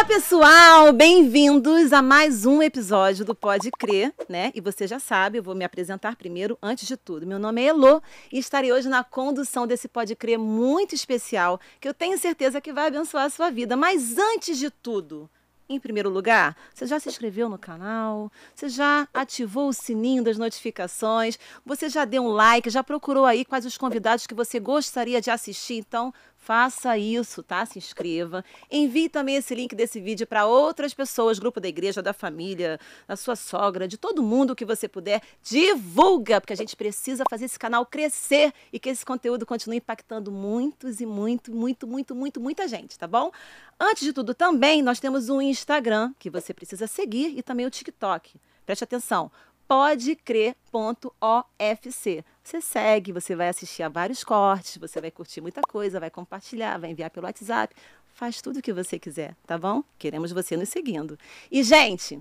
Olá, pessoal! Bem-vindos a mais um episódio do Pode Crer, né? E você já sabe, eu vou me apresentar primeiro, antes de tudo. Meu nome é Elô e estarei hoje na condução desse Pode Crer muito especial, que eu tenho certeza que vai abençoar a sua vida. Mas antes de tudo, em primeiro lugar, você já se inscreveu no canal? Você já ativou o sininho das notificações? Você já deu um like? Já procurou aí quais os convidados que você gostaria de assistir? Então, Faça isso, tá? Se inscreva. Envie também esse link desse vídeo para outras pessoas, grupo da igreja, da família, da sua sogra, de todo mundo que você puder. Divulga, porque a gente precisa fazer esse canal crescer e que esse conteúdo continue impactando muitos e muito, muito, muito, muito, muita gente, tá bom? Antes de tudo, também nós temos um Instagram que você precisa seguir e também o TikTok. Preste atenção. Podecrer.ofc. Você segue, você vai assistir a vários cortes, você vai curtir muita coisa, vai compartilhar, vai enviar pelo WhatsApp, faz tudo o que você quiser, tá bom? Queremos você nos seguindo. E, gente,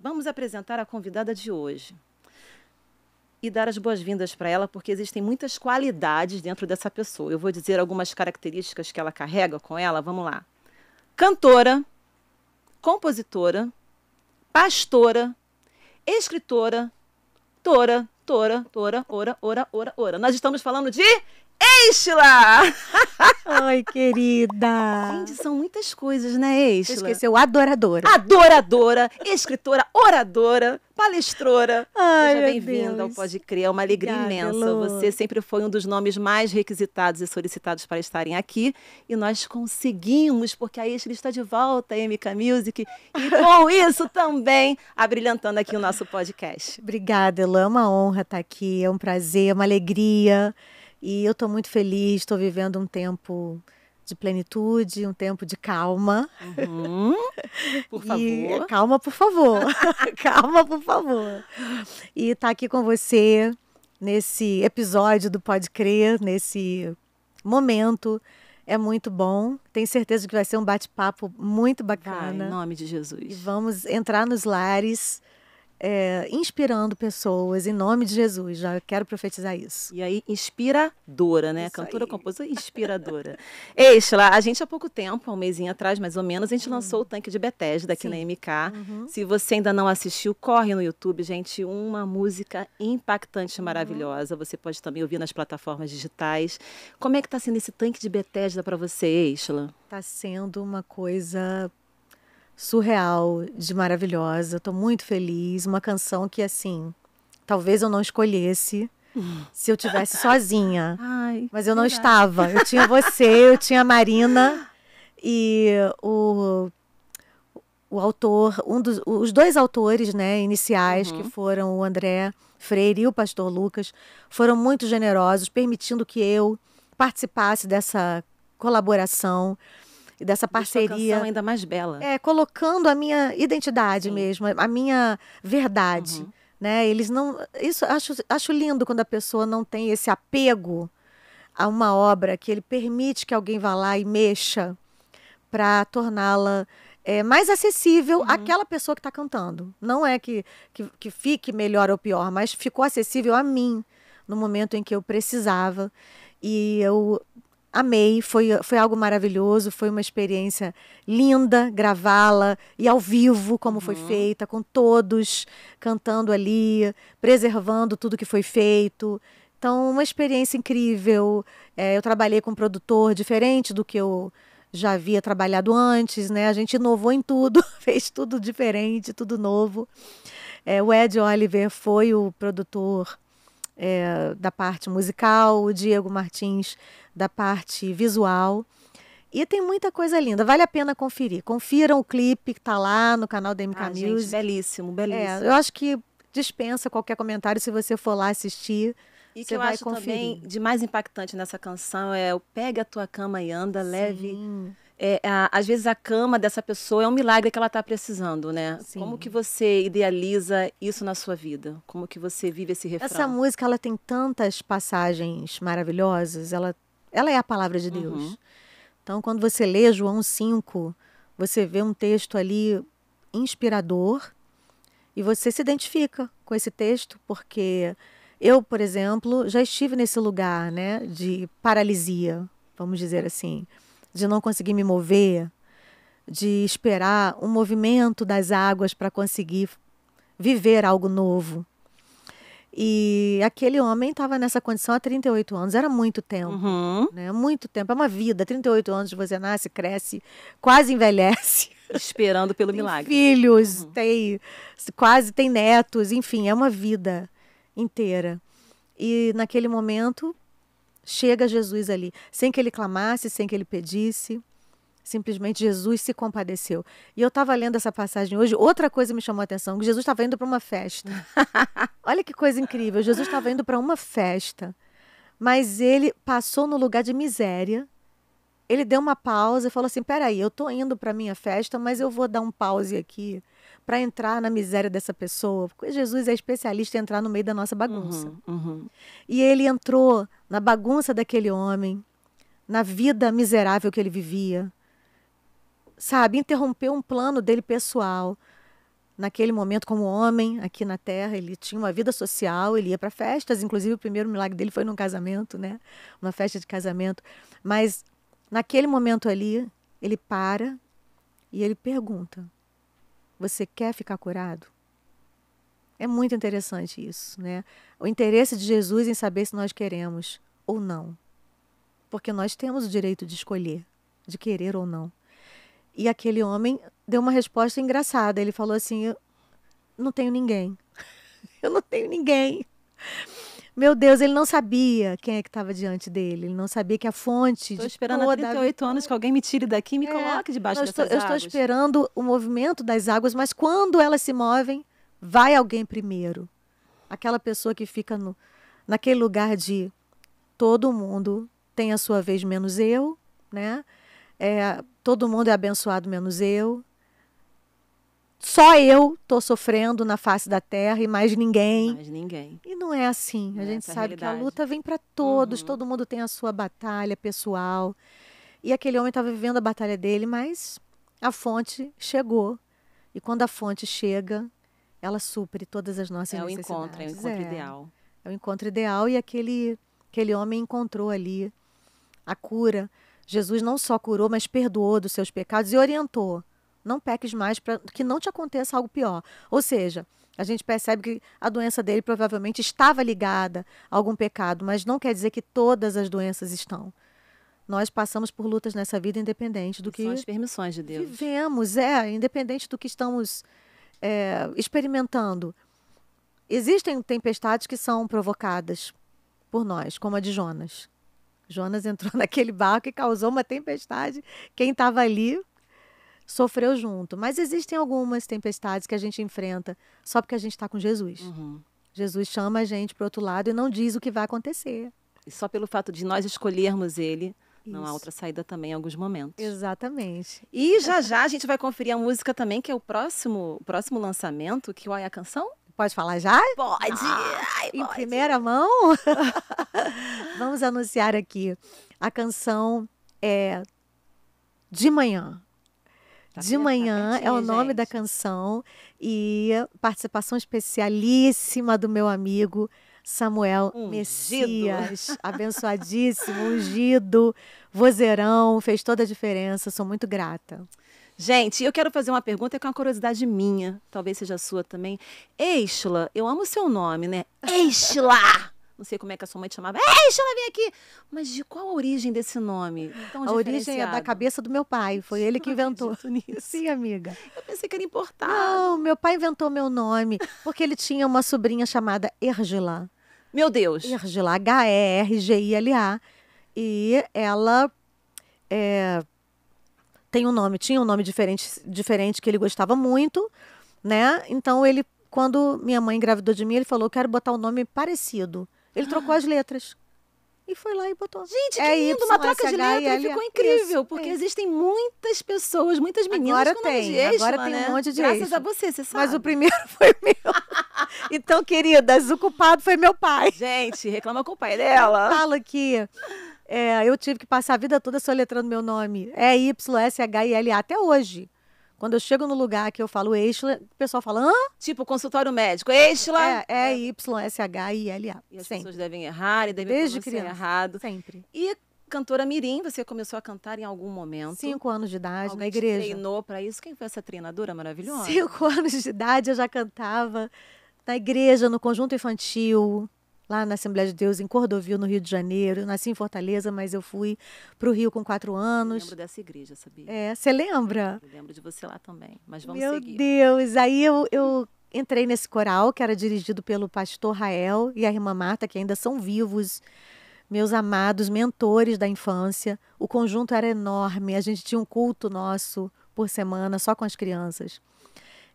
vamos apresentar a convidada de hoje e dar as boas-vindas para ela, porque existem muitas qualidades dentro dessa pessoa. Eu vou dizer algumas características que ela carrega com ela, vamos lá. Cantora, compositora, pastora, escritora, tora, Tora, Tora, Ora, Ora, Ora, Ora. Nós estamos falando de Estila! Ai, querida! Gente, são muitas coisas, né, Estila? Você esqueceu adoradora. Adoradora, escritora, oradora, palestrora. Ai, Seja bem-vinda ao Pode Crer, é uma alegria Obrigada, imensa. Lu. Você sempre foi um dos nomes mais requisitados e solicitados para estarem aqui. E nós conseguimos, porque a Estila está de volta a MK Music. E com isso também, abrilhantando aqui o nosso podcast. Obrigada, Ela. É uma honra estar aqui, é um prazer, é uma alegria. E eu estou muito feliz, estou vivendo um tempo de plenitude, um tempo de calma. Uhum. Por favor. E, calma, por favor. calma, por favor. E estar tá aqui com você nesse episódio do Pode Crer, nesse momento. É muito bom. Tenho certeza que vai ser um bate-papo muito bacana. Vai, em nome de Jesus. E vamos entrar nos lares é, inspirando pessoas em nome de Jesus. Já quero profetizar isso. E aí, inspiradora, né? Isso Cantora, compositora, inspiradora. Estela, a gente há pouco tempo, há um mêsinho atrás, mais ou menos, a gente uhum. lançou o uhum. Tanque de Bethesda aqui Sim. na MK. Uhum. Se você ainda não assistiu, corre no YouTube, gente. Uma música impactante, uhum. maravilhosa. Uhum. Você pode também ouvir nas plataformas digitais. Como é que está sendo esse Tanque de Bethesda para você, Estela? Está sendo uma coisa surreal, de maravilhosa. Estou muito feliz. Uma canção que, assim, talvez eu não escolhesse hum. se eu tivesse sozinha. Ai, Mas eu não verdade. estava. Eu tinha você, eu tinha a Marina e o, o autor, um dos os dois autores, né, iniciais uhum. que foram o André Freire e o pastor Lucas, foram muito generosos, permitindo que eu participasse dessa colaboração e dessa parceria. ainda mais bela. É, colocando a minha identidade Sim. mesmo, a minha verdade. Uhum. Né? Eles não. Isso acho, acho lindo quando a pessoa não tem esse apego a uma obra que ele permite que alguém vá lá e mexa para torná-la é, mais acessível uhum. àquela pessoa que está cantando. Não é que, que, que fique melhor ou pior, mas ficou acessível a mim no momento em que eu precisava. E eu amei, foi, foi algo maravilhoso, foi uma experiência linda gravá-la e ao vivo, como uhum. foi feita, com todos cantando ali, preservando tudo que foi feito. Então, uma experiência incrível. É, eu trabalhei com um produtor diferente do que eu já havia trabalhado antes, né? A gente inovou em tudo, fez tudo diferente, tudo novo. É, o Ed Oliver foi o produtor é, da parte musical, o Diego Martins da parte visual. E tem muita coisa linda, vale a pena conferir. Confiram o clipe que está lá no canal da MK ah, News. Gente, belíssimo, belíssimo. É, eu acho que dispensa qualquer comentário se você for lá assistir. E você que eu vai acho conferir. também de mais impactante nessa canção é o pega a tua cama e anda, Sim. leve. É, a, às vezes a cama dessa pessoa é um milagre que ela está precisando, né? Sim. Como que você idealiza isso na sua vida? Como que você vive esse refrão? Essa música ela tem tantas passagens maravilhosas, ela ela é a palavra de Deus. Uhum. Então, quando você lê João 5, você vê um texto ali inspirador e você se identifica com esse texto, porque eu, por exemplo, já estive nesse lugar né, de paralisia, vamos dizer assim, de não conseguir me mover, de esperar um movimento das águas para conseguir viver algo novo. E aquele homem estava nessa condição há 38 anos, era muito tempo, uhum. né? Muito tempo, é uma vida. 38 anos você nasce, cresce, quase envelhece. Esperando pelo tem milagre. Filhos, uhum. tem quase tem netos, enfim, é uma vida inteira. E naquele momento chega Jesus ali, sem que ele clamasse, sem que ele pedisse. Simplesmente Jesus se compadeceu. E eu estava lendo essa passagem hoje, outra coisa me chamou a atenção, que Jesus estava indo para uma festa. Olha que coisa incrível, Jesus estava indo para uma festa, mas ele passou no lugar de miséria. Ele deu uma pausa e falou assim: "Peraí, eu tô indo para minha festa, mas eu vou dar um pause aqui para entrar na miséria dessa pessoa, porque Jesus é especialista em entrar no meio da nossa bagunça. Uhum, uhum. E ele entrou na bagunça daquele homem, na vida miserável que ele vivia, sabe, interrompeu um plano dele pessoal. Naquele momento, como homem aqui na Terra, ele tinha uma vida social, ele ia para festas, inclusive o primeiro milagre dele foi num casamento, né? Uma festa de casamento. Mas naquele momento ali, ele para e ele pergunta: Você quer ficar curado? É muito interessante isso, né? O interesse de Jesus em saber se nós queremos ou não. Porque nós temos o direito de escolher, de querer ou não. E aquele homem deu uma resposta engraçada. Ele falou assim: Eu não tenho ninguém. Eu não tenho ninguém. Meu Deus, ele não sabia quem é que estava diante dele. Ele não sabia que a fonte. Estou esperando toda... há 38 anos que alguém me tire daqui e me é, coloque debaixo das águas. Eu estou esperando o movimento das águas, mas quando elas se movem, vai alguém primeiro. Aquela pessoa que fica no, naquele lugar de todo mundo tem a sua vez menos eu, né? é, todo mundo é abençoado menos eu. Só eu tô sofrendo na face da terra e mais ninguém. Mais ninguém. E não é assim. Não a é gente sabe realidade. que a luta vem para todos, uhum. todo mundo tem a sua batalha pessoal. E aquele homem estava vivendo a batalha dele, mas a fonte chegou. E quando a fonte chega, ela supre todas as nossas é necessidades. é o encontro, é o encontro é. ideal. É o encontro ideal e aquele, aquele homem encontrou ali a cura Jesus não só curou, mas perdoou dos seus pecados e orientou. Não peques mais para que não te aconteça algo pior. Ou seja, a gente percebe que a doença dele provavelmente estava ligada a algum pecado, mas não quer dizer que todas as doenças estão. Nós passamos por lutas nessa vida independente do que. São as permissões de Deus. Vivemos, é, independente do que estamos é, experimentando. Existem tempestades que são provocadas por nós, como a de Jonas. Jonas entrou naquele barco e causou uma tempestade. Quem estava ali sofreu junto. Mas existem algumas tempestades que a gente enfrenta só porque a gente está com Jesus. Uhum. Jesus chama a gente para outro lado e não diz o que vai acontecer. E só pelo fato de nós escolhermos ele, Isso. não há outra saída também em alguns momentos. Exatamente. E já já a gente vai conferir a música também, que é o próximo, próximo lançamento, que é a canção? Pode falar já? Pode! Ah, em pode. primeira mão, vamos anunciar aqui. A canção é De Manhã. Tá de tá manhã é o nome gente. da canção e participação especialíssima do meu amigo Samuel ungido. Messias, abençoadíssimo, ungido, vozeirão, fez toda a diferença, sou muito grata. Gente, eu quero fazer uma pergunta que é uma curiosidade minha, talvez seja sua também. Eixla, eu amo seu nome, né? Eixla! Não sei como é que a sua mãe te chamava. Eixla, vem aqui! Mas de qual a origem desse nome? a origem é da cabeça do meu pai. Foi ele que inventou. Sim, amiga. Eu pensei que era importado. Não, meu pai inventou meu nome porque ele tinha uma sobrinha chamada Ergila. Meu Deus! Ergila, H-E-R-G-I-L-A. E ela. É, tem um nome, tinha um nome diferente, diferente que ele gostava muito, né? Então ele, quando minha mãe engravidou de mim, ele falou: "Quero botar um nome parecido". Ele trocou as letras. E foi lá e botou. Gente, é que lindo, uma troca de letra ficou incrível, é. porque existem muitas pessoas, muitas meninas agora com tem, de Esma, Agora tem um né? monte de Graças a você, você sabe. Mas o primeiro foi meu. então, queridas, o culpado foi meu pai. Gente, reclama com o pai dela. Fala que é, eu tive que passar a vida toda soletrando meu nome. É Y-S-H-I-L-A até hoje. Quando eu chego no lugar que eu falo Eixla, o pessoal fala, hã? Tipo consultório médico, Eixla. É, é Y-S-H-I-L-A. E as Sempre. pessoas devem errar e devem Desde criança. errado. Sempre. E cantora mirim, você começou a cantar em algum momento. Cinco anos de idade, Alguém na igreja. treinou para isso? Quem foi essa treinadora maravilhosa? Cinco anos de idade, eu já cantava na igreja, no conjunto infantil, lá na Assembleia de Deus, em Cordovil, no Rio de Janeiro. Eu nasci em Fortaleza, mas eu fui para o Rio com quatro anos. Eu lembro dessa igreja, sabia? É, você lembra? Eu lembro de você lá também, mas vamos Meu seguir. Meu Deus, aí eu, eu entrei nesse coral, que era dirigido pelo pastor Rael e a irmã Marta, que ainda são vivos. Meus amados mentores da infância. O conjunto era enorme, a gente tinha um culto nosso por semana só com as crianças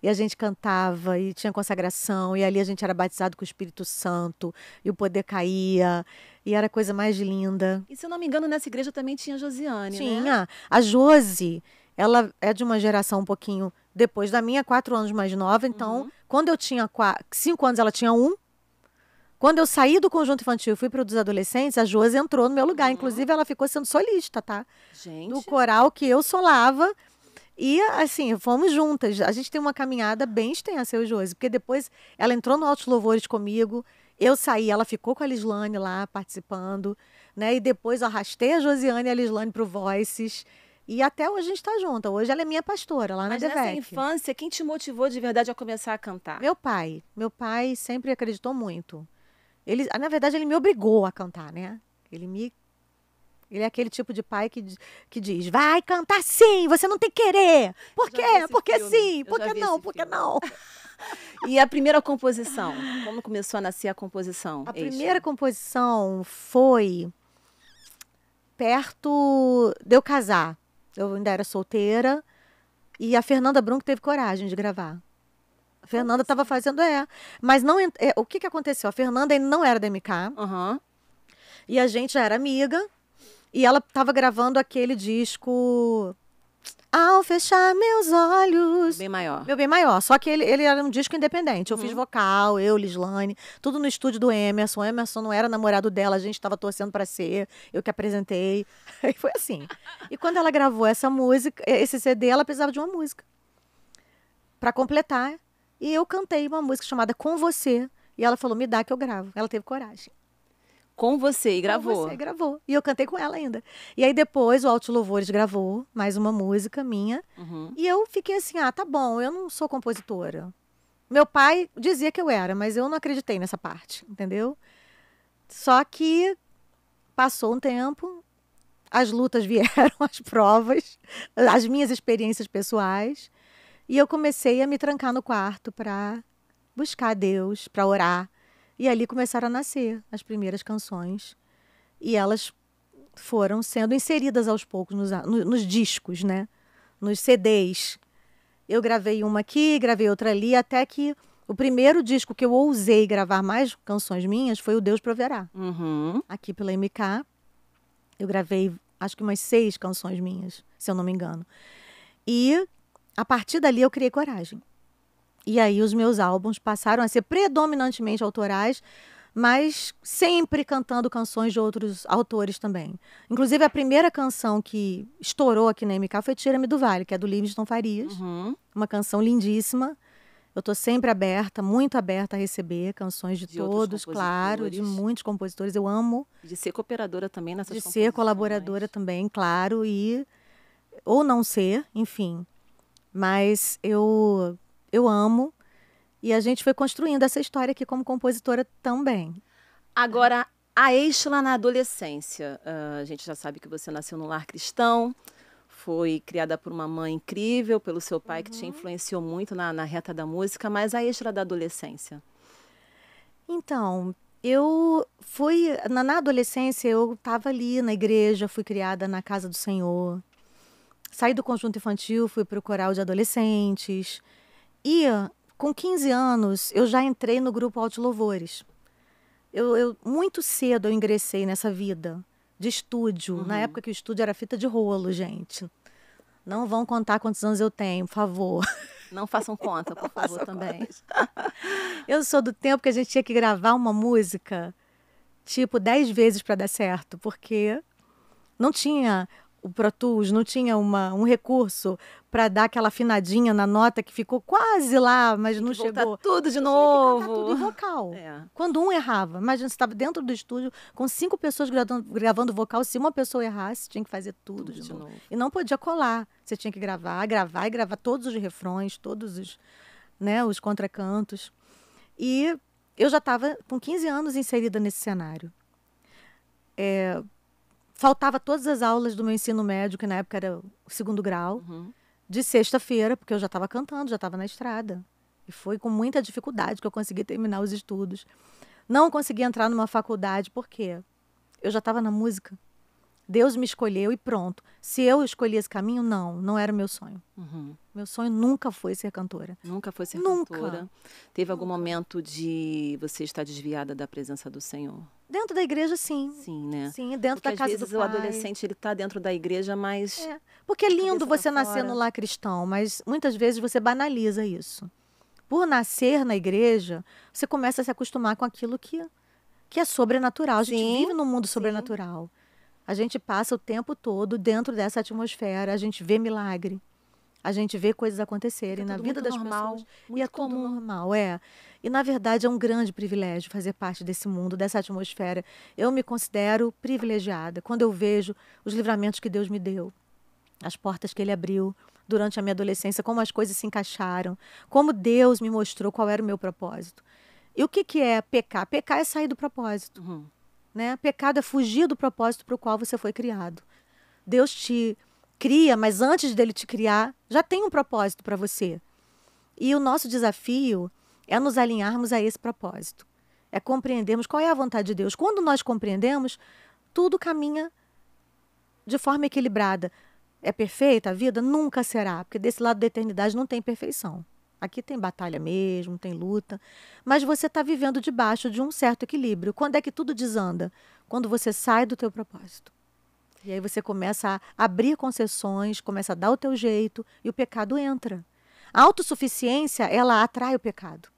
e a gente cantava e tinha consagração e ali a gente era batizado com o Espírito Santo e o poder caía e era a coisa mais linda. E se eu não me engano, nessa igreja também tinha a Josiane, né? tinha. né? A Josi, ela é de uma geração um pouquinho depois da minha, quatro anos mais nova, então uhum. quando eu tinha quatro, cinco anos ela tinha um, quando eu saí do conjunto infantil e fui para o dos adolescentes, a Josi entrou no meu lugar. Uhum. Inclusive, ela ficou sendo solista, tá? Gente. Do coral que eu solava. E, assim, fomos juntas. A gente tem uma caminhada bem extensa, eu e Josi, porque depois ela entrou no Altos Louvores comigo, eu saí, ela ficou com a Lislane lá participando, né? E depois eu arrastei a Josiane e a Lislane pro Voices. E até hoje a gente está junta. Hoje ela é minha pastora lá Mas na Mas nessa infância, quem te motivou de verdade a começar a cantar? Meu pai. Meu pai sempre acreditou muito. Ele, na verdade, ele me obrigou a cantar, né? Ele me ele é aquele tipo de pai que, que diz: vai cantar sim, você não tem que querer. Por quê? Porque filme. sim, por que não? Por que não? e a primeira composição? Como começou a nascer a composição? A é primeira composição foi perto de eu casar. Eu ainda era solteira e a Fernanda Brum teve coragem de gravar. A Fernanda estava fazendo é, mas não é, o que que aconteceu? A Fernanda ainda não era da MK. Uhum. E a gente já era amiga, e ela estava gravando aquele disco ao fechar meus olhos. Bem maior. Meu bem maior. Só que ele, ele era um disco independente. Eu uhum. fiz vocal, eu, Lislane, tudo no estúdio do Emerson. O Emerson não era namorado dela, a gente estava torcendo para ser, eu que apresentei. E foi assim. E quando ela gravou essa música, esse CD, ela precisava de uma música para completar. E eu cantei uma música chamada Com Você. E ela falou: Me dá que eu gravo. Ela teve coragem. Com você e gravou. Com você gravou. E eu cantei com ela ainda. E aí depois o Alto Louvores gravou mais uma música minha. Uhum. E eu fiquei assim: ah, tá bom, eu não sou compositora. Meu pai dizia que eu era, mas eu não acreditei nessa parte, entendeu? Só que passou um tempo, as lutas vieram, as provas, as minhas experiências pessoais. E eu comecei a me trancar no quarto para buscar Deus, para orar, e ali começaram a nascer as primeiras canções. E elas foram sendo inseridas aos poucos nos, nos discos, né? Nos CDs. Eu gravei uma aqui, gravei outra ali, até que o primeiro disco que eu ousei gravar mais canções minhas foi o Deus Proverá. Uhum. Aqui pela MK. Eu gravei acho que umas seis canções minhas, se eu não me engano. E a partir dali eu criei coragem. E aí os meus álbuns passaram a ser predominantemente autorais, mas sempre cantando canções de outros autores também. Inclusive a primeira canção que estourou aqui na MK foi Tira-me do Vale, que é do Livingston Farias. Uhum. Uma canção lindíssima. Eu estou sempre aberta, muito aberta a receber canções de, de todos, claro, de muitos compositores. Eu amo. De ser cooperadora também nessas De ser colaboradora também, claro, e ou não ser, enfim. Mas eu eu amo. E a gente foi construindo essa história aqui como compositora também. Agora, a Estela na adolescência. Uh, a gente já sabe que você nasceu num lar cristão, foi criada por uma mãe incrível, pelo seu pai uhum. que te uhum. influenciou muito na, na reta da música, mas a Estela da adolescência. Então, eu fui. Na, na adolescência, eu estava ali na igreja, fui criada na casa do Senhor. Saí do conjunto infantil, fui procurar o de adolescentes. E com 15 anos eu já entrei no grupo Altos Louvores. Eu, eu, muito cedo eu ingressei nessa vida de estúdio, uhum. na época que o estúdio era fita de rolo, gente. Não vão contar quantos anos eu tenho, por favor. Não façam conta, por favor, também. Eu sou do tempo que a gente tinha que gravar uma música, tipo, dez vezes para dar certo, porque não tinha o Pro Tools não tinha uma, um recurso para dar aquela afinadinha na nota que ficou quase lá, mas não chegou. tudo de novo. tudo em vocal. É. Quando um errava, imagina, você estava dentro do estúdio com cinco pessoas gravando, gravando vocal, se uma pessoa errasse, tinha que fazer tudo, tudo de, de novo. novo. E não podia colar, você tinha que gravar, gravar e gravar todos os refrões, todos os, né, os contracantos. E eu já estava com 15 anos inserida nesse cenário. É, faltava todas as aulas do meu ensino médio, que na época era o segundo grau, uhum. de sexta-feira, porque eu já estava cantando, já estava na estrada. E foi com muita dificuldade que eu consegui terminar os estudos. Não consegui entrar numa faculdade, porque eu já estava na música. Deus me escolheu e pronto. Se eu escolhi esse caminho, não, não era o meu sonho. Uhum. Meu sonho nunca foi ser cantora. Nunca foi ser nunca. cantora. Teve nunca. algum momento de você estar desviada da presença do Senhor? Dentro da igreja, sim. Sim, né? Sim, dentro porque da casa vezes do vezes o adolescente, ele tá dentro da igreja, mas... É. Porque é lindo você tá nascer no lar cristão, mas muitas vezes você banaliza isso. Por nascer na igreja, você começa a se acostumar com aquilo que, que é sobrenatural. A gente sim, vive num mundo sim. sobrenatural. A gente passa o tempo todo dentro dessa atmosfera, a gente vê milagre, a gente vê coisas acontecerem na vida das normal, pessoas e é comum normal, é. E na verdade é um grande privilégio fazer parte desse mundo, dessa atmosfera. Eu me considero privilegiada quando eu vejo os livramentos que Deus me deu, as portas que ele abriu durante a minha adolescência, como as coisas se encaixaram, como Deus me mostrou qual era o meu propósito. E o que que é pecar? Pecar é sair do propósito. Uhum. Né? Pecado é fugir do propósito para o qual você foi criado. Deus te cria, mas antes dele te criar, já tem um propósito para você. E o nosso desafio é nos alinharmos a esse propósito. É compreendermos qual é a vontade de Deus. Quando nós compreendemos, tudo caminha de forma equilibrada. É perfeita a vida? Nunca será, porque desse lado da eternidade não tem perfeição. Aqui tem batalha mesmo, tem luta, mas você está vivendo debaixo de um certo equilíbrio. Quando é que tudo desanda? Quando você sai do teu propósito. E aí você começa a abrir concessões, começa a dar o teu jeito e o pecado entra. A autossuficiência, ela atrai o pecado.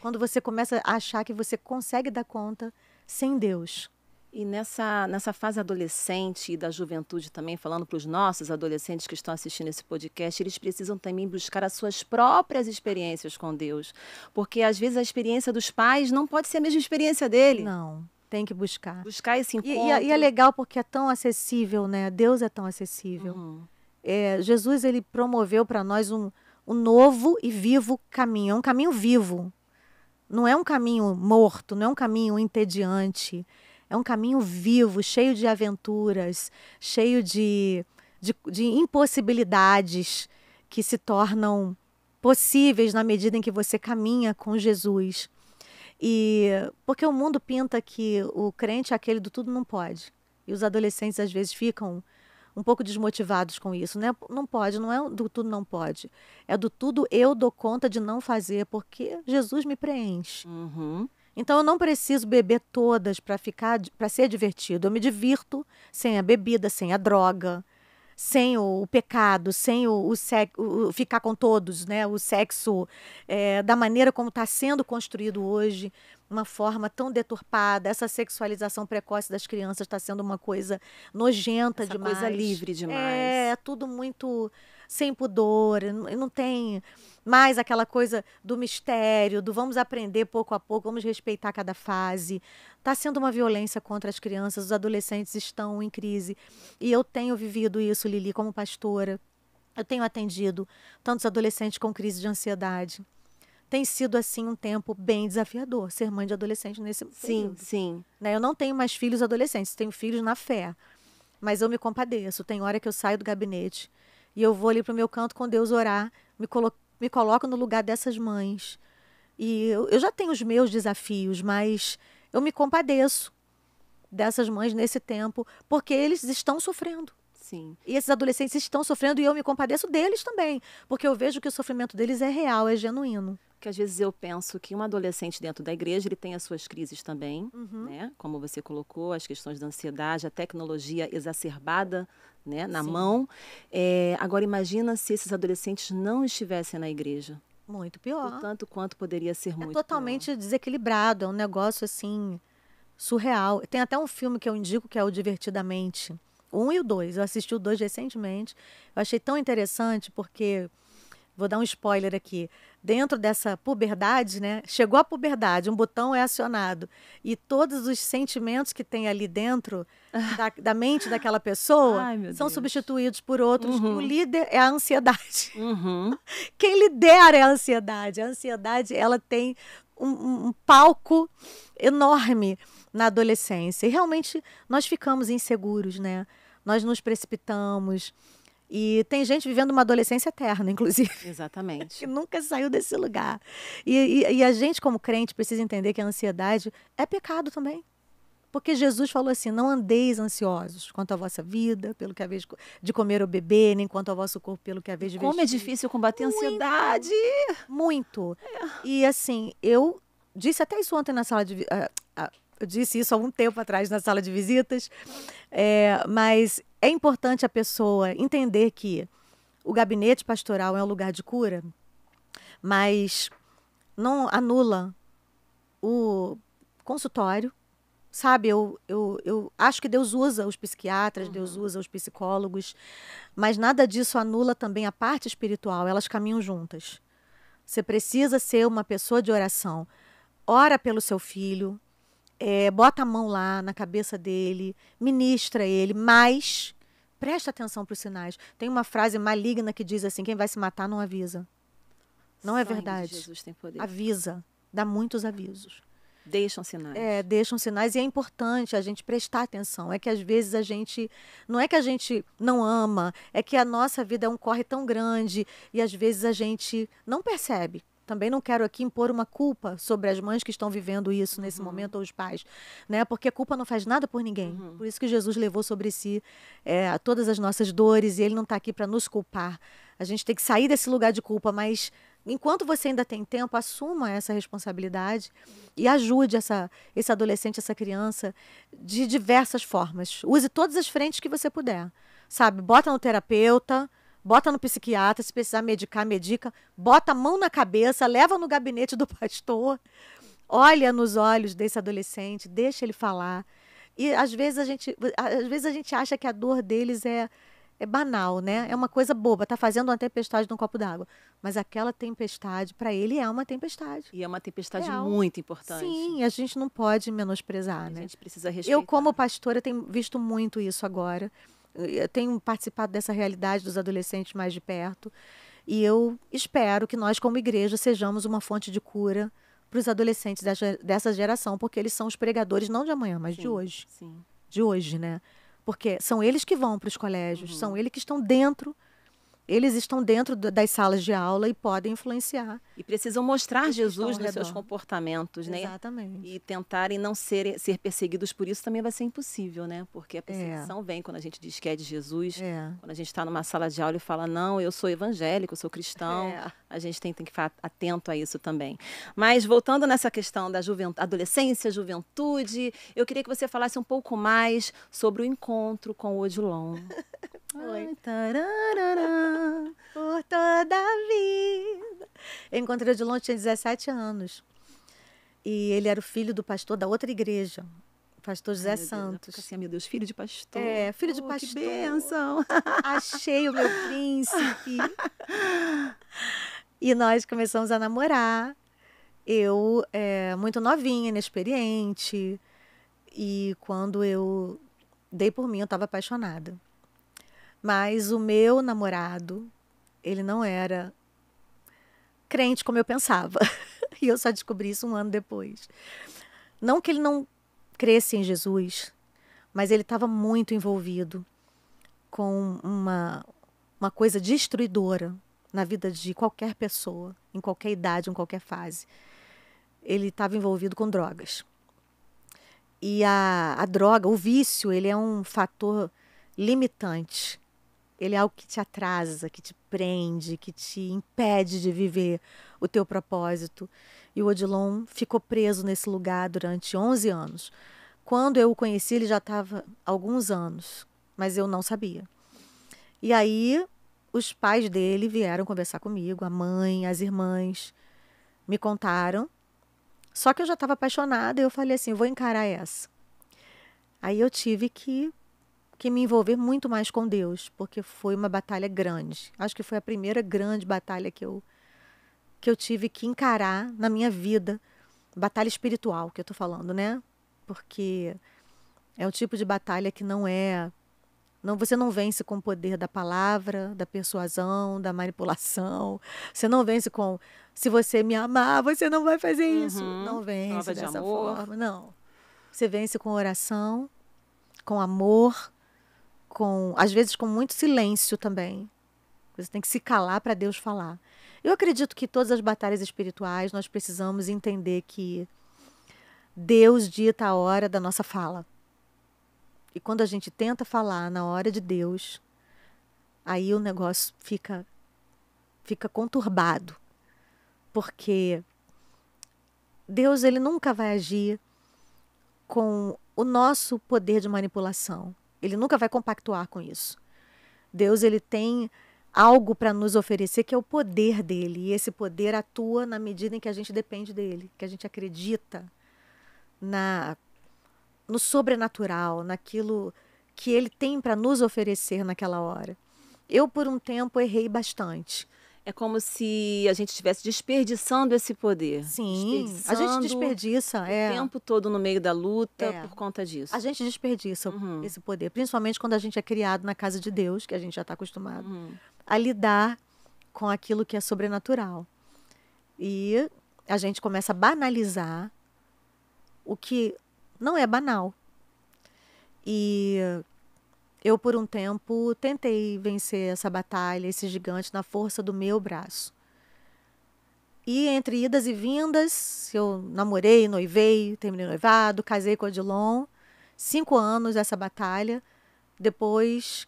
Quando você começa a achar que você consegue dar conta sem Deus. E nessa, nessa fase adolescente e da juventude também, falando para os nossos adolescentes que estão assistindo esse podcast, eles precisam também buscar as suas próprias experiências com Deus. Porque às vezes a experiência dos pais não pode ser a mesma experiência dele. Não. Tem que buscar. Buscar esse encontro. E, e, e é, é legal porque é tão acessível, né? Deus é tão acessível. Uhum. É, Jesus, ele promoveu para nós um, um novo e vivo caminho. É um caminho vivo. Não é um caminho morto, não é um caminho entediante é um caminho vivo, cheio de aventuras, cheio de, de, de impossibilidades que se tornam possíveis na medida em que você caminha com Jesus. E porque o mundo pinta que o crente é aquele do tudo não pode. E os adolescentes às vezes ficam um pouco desmotivados com isso, né? Não pode, não é do tudo não pode. É do tudo eu dou conta de não fazer, porque Jesus me preenche. Uhum. Então eu não preciso beber todas para ficar para ser divertido. Eu me divirto sem a bebida, sem a droga, sem o, o pecado, sem o, o, o, ficar com todos, né? O sexo é, da maneira como está sendo construído hoje, uma forma tão deturpada. Essa sexualização precoce das crianças está sendo uma coisa nojenta Essa demais, coisa livre demais. É, é tudo muito sem pudor, não tem mais aquela coisa do mistério, do vamos aprender pouco a pouco, vamos respeitar cada fase. Está sendo uma violência contra as crianças, os adolescentes estão em crise. E eu tenho vivido isso, Lili, como pastora. Eu tenho atendido tantos adolescentes com crise de ansiedade. Tem sido, assim, um tempo bem desafiador ser mãe de adolescente nesse período. Sim, sim. Né? Eu não tenho mais filhos adolescentes, tenho filhos na fé. Mas eu me compadeço. Tem hora que eu saio do gabinete e eu vou ali para o meu canto com Deus orar, me, colo me coloco no lugar dessas mães. E eu, eu já tenho os meus desafios, mas eu me compadeço dessas mães nesse tempo, porque eles estão sofrendo. Sim. E esses adolescentes estão sofrendo e eu me compadeço deles também, porque eu vejo que o sofrimento deles é real, é genuíno. Que às vezes eu penso que um adolescente dentro da igreja ele tem as suas crises também, uhum. né? Como você colocou, as questões da ansiedade, a tecnologia exacerbada né, na Sim. mão. É, agora imagina se esses adolescentes não estivessem na igreja. Muito pior. O tanto quanto poderia ser é muito totalmente pior. desequilibrado, é um negócio assim surreal. Tem até um filme que eu indico que é o Divertidamente. Um e o dois. Eu assisti o dois recentemente. Eu achei tão interessante porque vou dar um spoiler aqui dentro dessa puberdade, né? Chegou a puberdade, um botão é acionado e todos os sentimentos que tem ali dentro da, da mente daquela pessoa Ai, são Deus. substituídos por outros. Uhum. o líder é a ansiedade. Uhum. Quem lidera é a ansiedade. A ansiedade ela tem um, um palco enorme na adolescência e realmente nós ficamos inseguros, né? Nós nos precipitamos e tem gente vivendo uma adolescência eterna, inclusive. Exatamente. que nunca saiu desse lugar. E, e, e, a gente, como crente, precisa entender que a ansiedade é pecado também. Porque Jesus falou assim: não andeis ansiosos quanto à vossa vida, pelo que vez de comer ou beber, nem quanto ao vosso corpo, pelo que a vez de vestir. Como é difícil combater a ansiedade! Muito. É. E assim, eu disse até isso ontem na sala de. Uh, uh, eu disse isso há um tempo atrás na sala de visitas, é, mas é importante a pessoa entender que o gabinete pastoral é um lugar de cura, mas não anula o consultório. Sabe, eu, eu, eu acho que Deus usa os psiquiatras, uhum. Deus usa os psicólogos, mas nada disso anula também a parte espiritual, elas caminham juntas. Você precisa ser uma pessoa de oração. Ora pelo seu filho, é, bota a mão lá na cabeça dele, ministra ele, mas Preste atenção para os sinais. Tem uma frase maligna que diz assim: quem vai se matar não avisa. Não é verdade. Avisa. Dá muitos avisos. Deixam sinais. É, deixam sinais e é importante a gente prestar atenção. É que às vezes a gente. Não é que a gente não ama, é que a nossa vida é um corre tão grande e às vezes a gente não percebe também não quero aqui impor uma culpa sobre as mães que estão vivendo isso nesse uhum. momento, ou os pais, né? Porque a culpa não faz nada por ninguém. Uhum. Por isso que Jesus levou sobre si é, todas as nossas dores e ele não está aqui para nos culpar. A gente tem que sair desse lugar de culpa, mas enquanto você ainda tem tempo, assuma essa responsabilidade e ajude essa, esse adolescente, essa criança, de diversas formas. Use todas as frentes que você puder, sabe? Bota no terapeuta bota no psiquiatra, se precisar medicar, medica, bota a mão na cabeça, leva no gabinete do pastor, olha nos olhos desse adolescente, deixa ele falar. E às vezes a gente, às vezes a gente acha que a dor deles é é banal, né? É uma coisa boba, tá fazendo uma tempestade num copo d'água, mas aquela tempestade para ele é uma tempestade. E é uma tempestade Real. muito importante. Sim, a gente não pode menosprezar, a né? A gente precisa respeitar. Eu como pastora tenho visto muito isso agora. Eh, eu tenho participado dessa realidade dos adolescentes mais de perto. E eu espero que nós, como igreja, sejamos uma fonte de cura para os adolescentes dessa geração, porque eles são os pregadores não de amanhã, mas sim, de hoje. Sim. De hoje, né? Porque são eles que vão para os colégios, uhum. são eles que estão dentro eles estão dentro das salas de aula e podem influenciar. E precisam mostrar Jesus nos seus comportamentos, né? Exatamente. E tentarem não ser, ser perseguidos por isso também vai ser impossível, né? Porque a é. perseguição é. vem quando a gente diz que é de Jesus, é. quando a gente está numa sala de aula e fala, não, eu sou evangélico, eu sou cristão. É. A gente tem, tem que ficar atento a isso também. Mas voltando nessa questão da adolescência, juventude, eu queria que você falasse um pouco mais sobre o encontro com o Odilon. Foi. Ai, tararara, por toda a vida. Eu encontrei o Dilon, tinha 17 anos. E ele era o filho do pastor da outra igreja. Pastor José Ai, Santos. Deus, assim, meu Deus, filho de pastor. É, filho de oh, pastor. Que bênção. Achei o meu príncipe. e nós começamos a namorar. Eu, é, muito novinha, inexperiente. E quando eu dei por mim, eu estava apaixonada. Mas o meu namorado, ele não era crente como eu pensava. e eu só descobri isso um ano depois. Não que ele não cresce em Jesus, mas ele estava muito envolvido com uma, uma coisa destruidora na vida de qualquer pessoa, em qualquer idade, em qualquer fase. Ele estava envolvido com drogas. E a, a droga, o vício, ele é um fator limitante ele é algo que te atrasa, que te prende, que te impede de viver o teu propósito. E o Odilon ficou preso nesse lugar durante 11 anos. Quando eu o conheci, ele já estava alguns anos, mas eu não sabia. E aí os pais dele vieram conversar comigo, a mãe, as irmãs, me contaram. Só que eu já estava apaixonada e eu falei assim: vou encarar essa. Aí eu tive que que me envolver muito mais com Deus, porque foi uma batalha grande. Acho que foi a primeira grande batalha que eu que eu tive que encarar na minha vida, batalha espiritual que eu tô falando, né? Porque é o tipo de batalha que não é não você não vence com o poder da palavra, da persuasão, da manipulação. Você não vence com se você me amar, você não vai fazer uhum. isso. Uhum, não vence dessa de forma, não. Você vence com oração, com amor, com às vezes com muito silêncio também. Você tem que se calar para Deus falar. Eu acredito que todas as batalhas espirituais nós precisamos entender que Deus dita a hora da nossa fala. E quando a gente tenta falar na hora de Deus, aí o negócio fica fica conturbado. Porque Deus ele nunca vai agir com o nosso poder de manipulação. Ele nunca vai compactuar com isso. Deus ele tem algo para nos oferecer que é o poder dele, e esse poder atua na medida em que a gente depende dele, que a gente acredita na no sobrenatural, naquilo que ele tem para nos oferecer naquela hora. Eu por um tempo errei bastante é como se a gente estivesse desperdiçando esse poder. Sim, a gente desperdiça. O é. tempo todo no meio da luta é. por conta disso. A gente desperdiça uhum. esse poder, principalmente quando a gente é criado na casa de Deus, que a gente já está acostumado, uhum. a lidar com aquilo que é sobrenatural. E a gente começa a banalizar o que não é banal. E eu, por um tempo, tentei vencer essa batalha, esse gigante, na força do meu braço. E entre idas e vindas, eu namorei, noivei, terminei noivado, casei com Odilon. Cinco anos essa batalha. Depois,